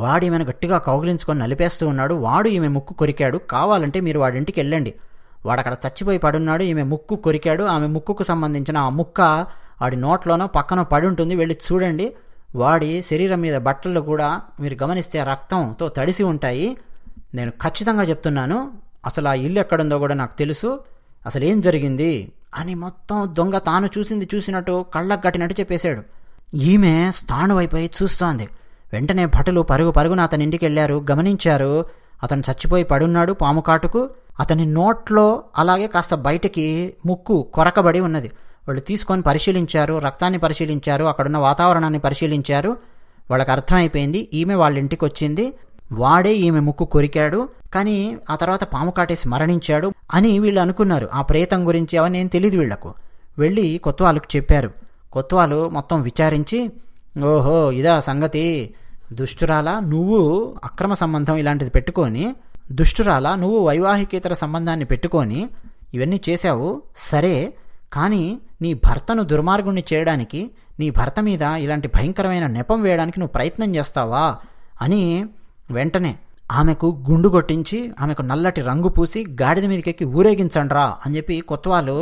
వాడు ఈమెను గట్టిగా కౌగిలించుకొని నలిపేస్తూ ఉన్నాడు వాడు ఈమె ముక్కు కొరికాడు కావాలంటే మీరు వాడింటికి వెళ్ళండి వాడు అక్కడ చచ్చిపోయి పడున్నాడు ఈమె ముక్కు కొరికాడు ఆమె ముక్కుకు సంబంధించిన ఆ ముక్క వాడి నోట్లోనో పక్కన పడి ఉంటుంది వెళ్ళి చూడండి వాడి శరీరం మీద బట్టలు కూడా మీరు గమనిస్తే రక్తంతో తడిసి ఉంటాయి నేను ఖచ్చితంగా చెప్తున్నాను అసలు ఆ ఇల్లు ఎక్కడుందో కూడా నాకు తెలుసు అసలు ఏం జరిగింది అని మొత్తం దొంగ తాను చూసింది చూసినట్టు కళ్ళకు కట్టినట్టు చెప్పేశాడు ఈమె స్థాణువైపోయి చూస్తోంది వెంటనే భటులు పరుగు పరుగున అతని ఇంటికి వెళ్లారు గమనించారు అతను చచ్చిపోయి పడున్నాడు పాము కాటుకు అతని నోట్లో అలాగే కాస్త బయటికి ముక్కు కొరకబడి ఉన్నది వాళ్ళు తీసుకొని పరిశీలించారు రక్తాన్ని పరిశీలించారు అక్కడున్న వాతావరణాన్ని పరిశీలించారు వాళ్ళకి అర్థమైపోయింది ఈమె వాళ్ళ ఇంటికి వచ్చింది వాడే ఈమె ముక్కు కొరికాడు కానీ ఆ తర్వాత పాము కాటేసి మరణించాడు అని వీళ్ళు అనుకున్నారు ఆ ప్రేతం గురించి అవన్నీ ఏం తెలియదు వీళ్లకు వెళ్ళి కొత్వాలకు చెప్పారు కొత్వాలు మొత్తం విచారించి ఓహో ఇదా సంగతి దుష్టురాల నువ్వు అక్రమ సంబంధం ఇలాంటిది పెట్టుకొని దుష్టురాల నువ్వు వైవాహికేతర సంబంధాన్ని పెట్టుకొని ఇవన్నీ చేశావు సరే కానీ నీ భర్తను దుర్మార్గుణ్ణి చేయడానికి నీ భర్త మీద ఇలాంటి భయంకరమైన నెపం వేయడానికి నువ్వు ప్రయత్నం చేస్తావా అని వెంటనే ఆమెకు గుండు కొట్టించి ఆమెకు నల్లటి రంగు పూసి గాడిద మీదకెక్కి ఊరేగించండ్రా అని చెప్పి కొత్తవాళ్ళు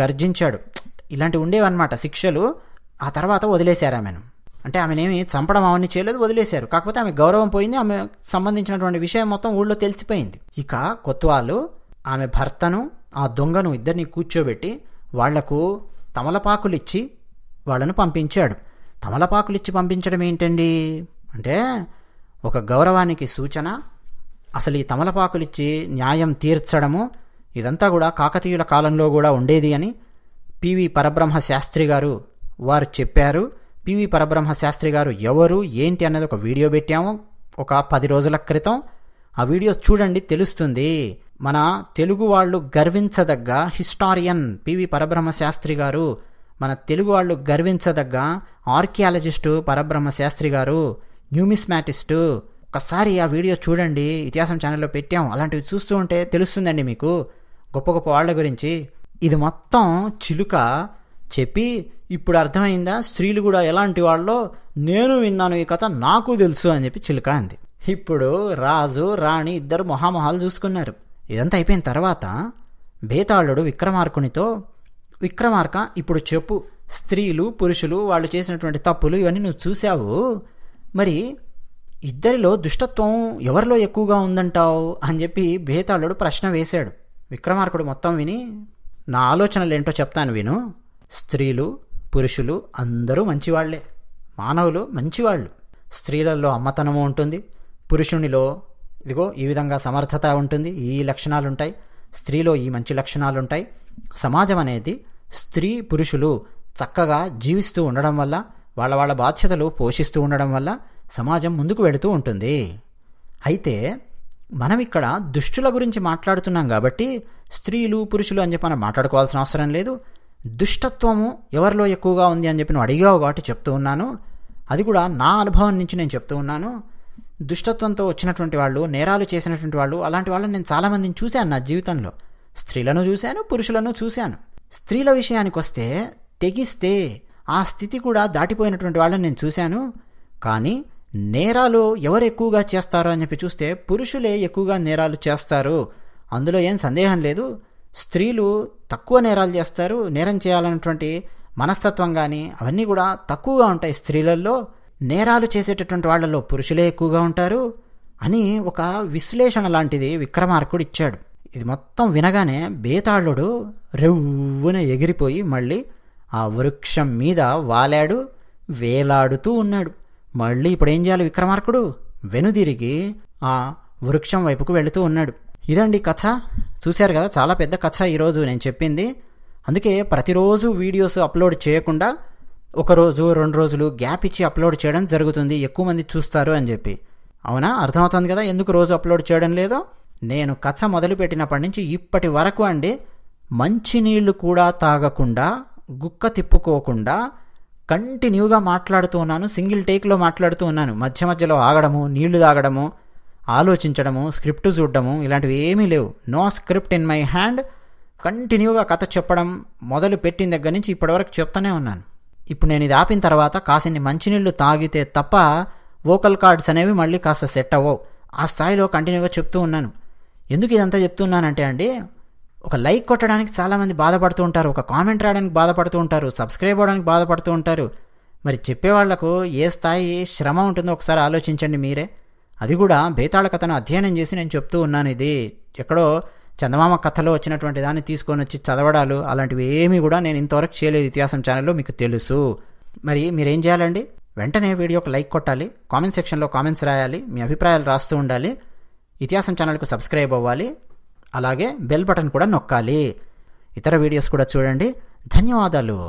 గర్జించాడు ఇలాంటివి ఉండేవన్నమాట శిక్షలు ఆ తర్వాత వదిలేశారు ఆమెను అంటే ఆమెనేమి చంపడం అవన్నీ చేయలేదు వదిలేశారు కాకపోతే ఆమె గౌరవం పోయింది ఆమె సంబంధించినటువంటి విషయం మొత్తం ఊళ్ళో తెలిసిపోయింది ఇక కొత్వాలు ఆమె భర్తను ఆ దొంగను ఇద్దరిని కూర్చోబెట్టి వాళ్లకు తమలపాకులిచ్చి వాళ్ళను పంపించాడు తమలపాకులిచ్చి పంపించడం ఏంటండి అంటే ఒక గౌరవానికి సూచన అసలు ఈ తమలపాకులిచ్చి న్యాయం తీర్చడము ఇదంతా కూడా కాకతీయుల కాలంలో కూడా ఉండేది అని పివి పరబ్రహ్మ శాస్త్రి గారు వారు చెప్పారు పివి పరబ్రహ్మ శాస్త్రి గారు ఎవరు ఏంటి అన్నది ఒక వీడియో పెట్టాము ఒక పది రోజుల క్రితం ఆ వీడియో చూడండి తెలుస్తుంది మన తెలుగు వాళ్ళు గర్వించదగ్గ హిస్టారియన్ పివి పరబ్రహ్మ శాస్త్రి గారు మన తెలుగు వాళ్ళు గర్వించదగ్గ ఆర్కియాలజిస్టు పరబ్రహ్మ శాస్త్రి గారు న్యూమిస్మాటిస్టు ఒకసారి ఆ వీడియో చూడండి ఇతిహాసం ఛానల్లో పెట్టాం అలాంటివి చూస్తూ ఉంటే తెలుస్తుందండి మీకు గొప్ప గొప్ప వాళ్ళ గురించి ఇది మొత్తం చిలుక చెప్పి ఇప్పుడు అర్థమైందా స్త్రీలు కూడా ఎలాంటి వాళ్ళో నేను విన్నాను ఈ కథ నాకు తెలుసు అని చెప్పి చిలుక అంది ఇప్పుడు రాజు రాణి ఇద్దరు మొహామొహాలు చూసుకున్నారు ఇదంతా అయిపోయిన తర్వాత బేతాళుడు విక్రమార్కునితో విక్రమార్క ఇప్పుడు చెప్పు స్త్రీలు పురుషులు వాళ్ళు చేసినటువంటి తప్పులు ఇవన్నీ నువ్వు చూసావు మరి ఇద్దరిలో దుష్టత్వం ఎవరిలో ఎక్కువగా ఉందంటావు అని చెప్పి బేతాళుడు ప్రశ్న వేశాడు విక్రమార్కుడు మొత్తం విని నా ఆలోచనలు ఏంటో చెప్తాను విను స్త్రీలు పురుషులు అందరూ మంచివాళ్లే మానవులు మంచివాళ్ళు స్త్రీలలో అమ్మతనము ఉంటుంది పురుషునిలో ఇదిగో ఈ విధంగా సమర్థత ఉంటుంది ఈ లక్షణాలుంటాయి స్త్రీలో ఈ మంచి లక్షణాలుంటాయి సమాజం అనేది స్త్రీ పురుషులు చక్కగా జీవిస్తూ ఉండడం వల్ల వాళ్ళ వాళ్ళ బాధ్యతలు పోషిస్తూ ఉండడం వల్ల సమాజం ముందుకు వెళుతూ ఉంటుంది అయితే మనం ఇక్కడ దుష్టుల గురించి మాట్లాడుతున్నాం కాబట్టి స్త్రీలు పురుషులు అని చెప్పి మనం మాట్లాడుకోవాల్సిన అవసరం లేదు దుష్టత్వము ఎవరిలో ఎక్కువగా ఉంది అని చెప్పి నువ్వు అడిగావు కాబట్టి చెప్తూ ఉన్నాను అది కూడా నా అనుభవం నుంచి నేను చెప్తూ ఉన్నాను దుష్టత్వంతో వచ్చినటువంటి వాళ్ళు నేరాలు చేసినటువంటి వాళ్ళు అలాంటి వాళ్ళని నేను చాలామందిని చూశాను నా జీవితంలో స్త్రీలను చూశాను పురుషులను చూశాను స్త్రీల విషయానికి వస్తే తెగిస్తే ఆ స్థితి కూడా దాటిపోయినటువంటి వాళ్ళని నేను చూశాను కానీ నేరాలు ఎవరు ఎక్కువగా చేస్తారో అని చెప్పి చూస్తే పురుషులే ఎక్కువగా నేరాలు చేస్తారు అందులో ఏం సందేహం లేదు స్త్రీలు తక్కువ నేరాలు చేస్తారు నేరం చేయాలన్నటువంటి మనస్తత్వం కానీ అవన్నీ కూడా తక్కువగా ఉంటాయి స్త్రీలలో నేరాలు చేసేటటువంటి వాళ్లలో పురుషులే ఎక్కువగా ఉంటారు అని ఒక విశ్లేషణ లాంటిది విక్రమార్కుడు ఇచ్చాడు ఇది మొత్తం వినగానే బేతాళుడు రెవ్వున ఎగిరిపోయి మళ్ళీ ఆ వృక్షం మీద వాలాడు వేలాడుతూ ఉన్నాడు మళ్ళీ ఇప్పుడు ఏం చేయాలి విక్రమార్కుడు వెనుదిరిగి ఆ వృక్షం వైపుకు వెళుతూ ఉన్నాడు ఇదండి కథ చూశారు కదా చాలా పెద్ద కథ ఈరోజు నేను చెప్పింది అందుకే ప్రతిరోజు వీడియోస్ అప్లోడ్ చేయకుండా ఒకరోజు రెండు రోజులు గ్యాప్ ఇచ్చి అప్లోడ్ చేయడం జరుగుతుంది ఎక్కువ మంది చూస్తారు అని చెప్పి అవునా అర్థమవుతుంది కదా ఎందుకు రోజు అప్లోడ్ చేయడం లేదో నేను కథ మొదలుపెట్టినప్పటి నుంచి ఇప్పటి వరకు అండి మంచినీళ్ళు కూడా తాగకుండా గుక్క తిప్పుకోకుండా కంటిన్యూగా మాట్లాడుతూ ఉన్నాను సింగిల్ టేక్లో మాట్లాడుతూ ఉన్నాను మధ్య మధ్యలో ఆగడము నీళ్లు తాగడము ఆలోచించడము స్క్రిప్ట్ చూడడము ఇలాంటివి ఏమీ లేవు no script in my hand కంటిన్యూగా కథ చెప్పడం మొదలు పెట్టిన దగ్గర నుంచి ఇప్పటివరకు చెప్తూనే ఉన్నాను ఇప్పుడు నేను ఇది ఆపిన తర్వాత కాసిన్ని మంచినీళ్ళు తాగితే తప్ప వోకల్ కార్డ్స్ అనేవి మళ్ళీ కాస్త సెట్ అవ్వవు ఆ స్థాయిలో కంటిన్యూగా చెప్తూ ఉన్నాను ఎందుకు ఇదంతా చెప్తున్నానంటే అండి ఒక లైక్ కొట్టడానికి చాలామంది బాధపడుతూ ఉంటారు ఒక కామెంట్ రాయడానికి బాధపడుతూ ఉంటారు సబ్స్క్రైబ్ అవ్వడానికి బాధపడుతూ ఉంటారు మరి చెప్పేవాళ్లకు ఏ స్థాయి శ్రమ ఉంటుందో ఒకసారి ఆలోచించండి మీరే అది కూడా బేతాళ కథను అధ్యయనం చేసి నేను చెప్తూ ఉన్నాను ఇది ఎక్కడో చందమామ కథలో వచ్చినటువంటి దాన్ని తీసుకొని వచ్చి చదవడాలు అలాంటివి ఏమీ కూడా నేను ఇంతవరకు చేయలేదు ఇతిహాసం ఛానల్లో మీకు తెలుసు మరి మీరేం చేయాలండి వెంటనే వీడియోకి లైక్ కొట్టాలి కామెంట్ సెక్షన్లో కామెంట్స్ రాయాలి మీ అభిప్రాయాలు రాస్తూ ఉండాలి ఇతిహాసం ఛానల్కు సబ్స్క్రైబ్ అవ్వాలి అలాగే బెల్ బటన్ కూడా నొక్కాలి ఇతర వీడియోస్ కూడా చూడండి ధన్యవాదాలు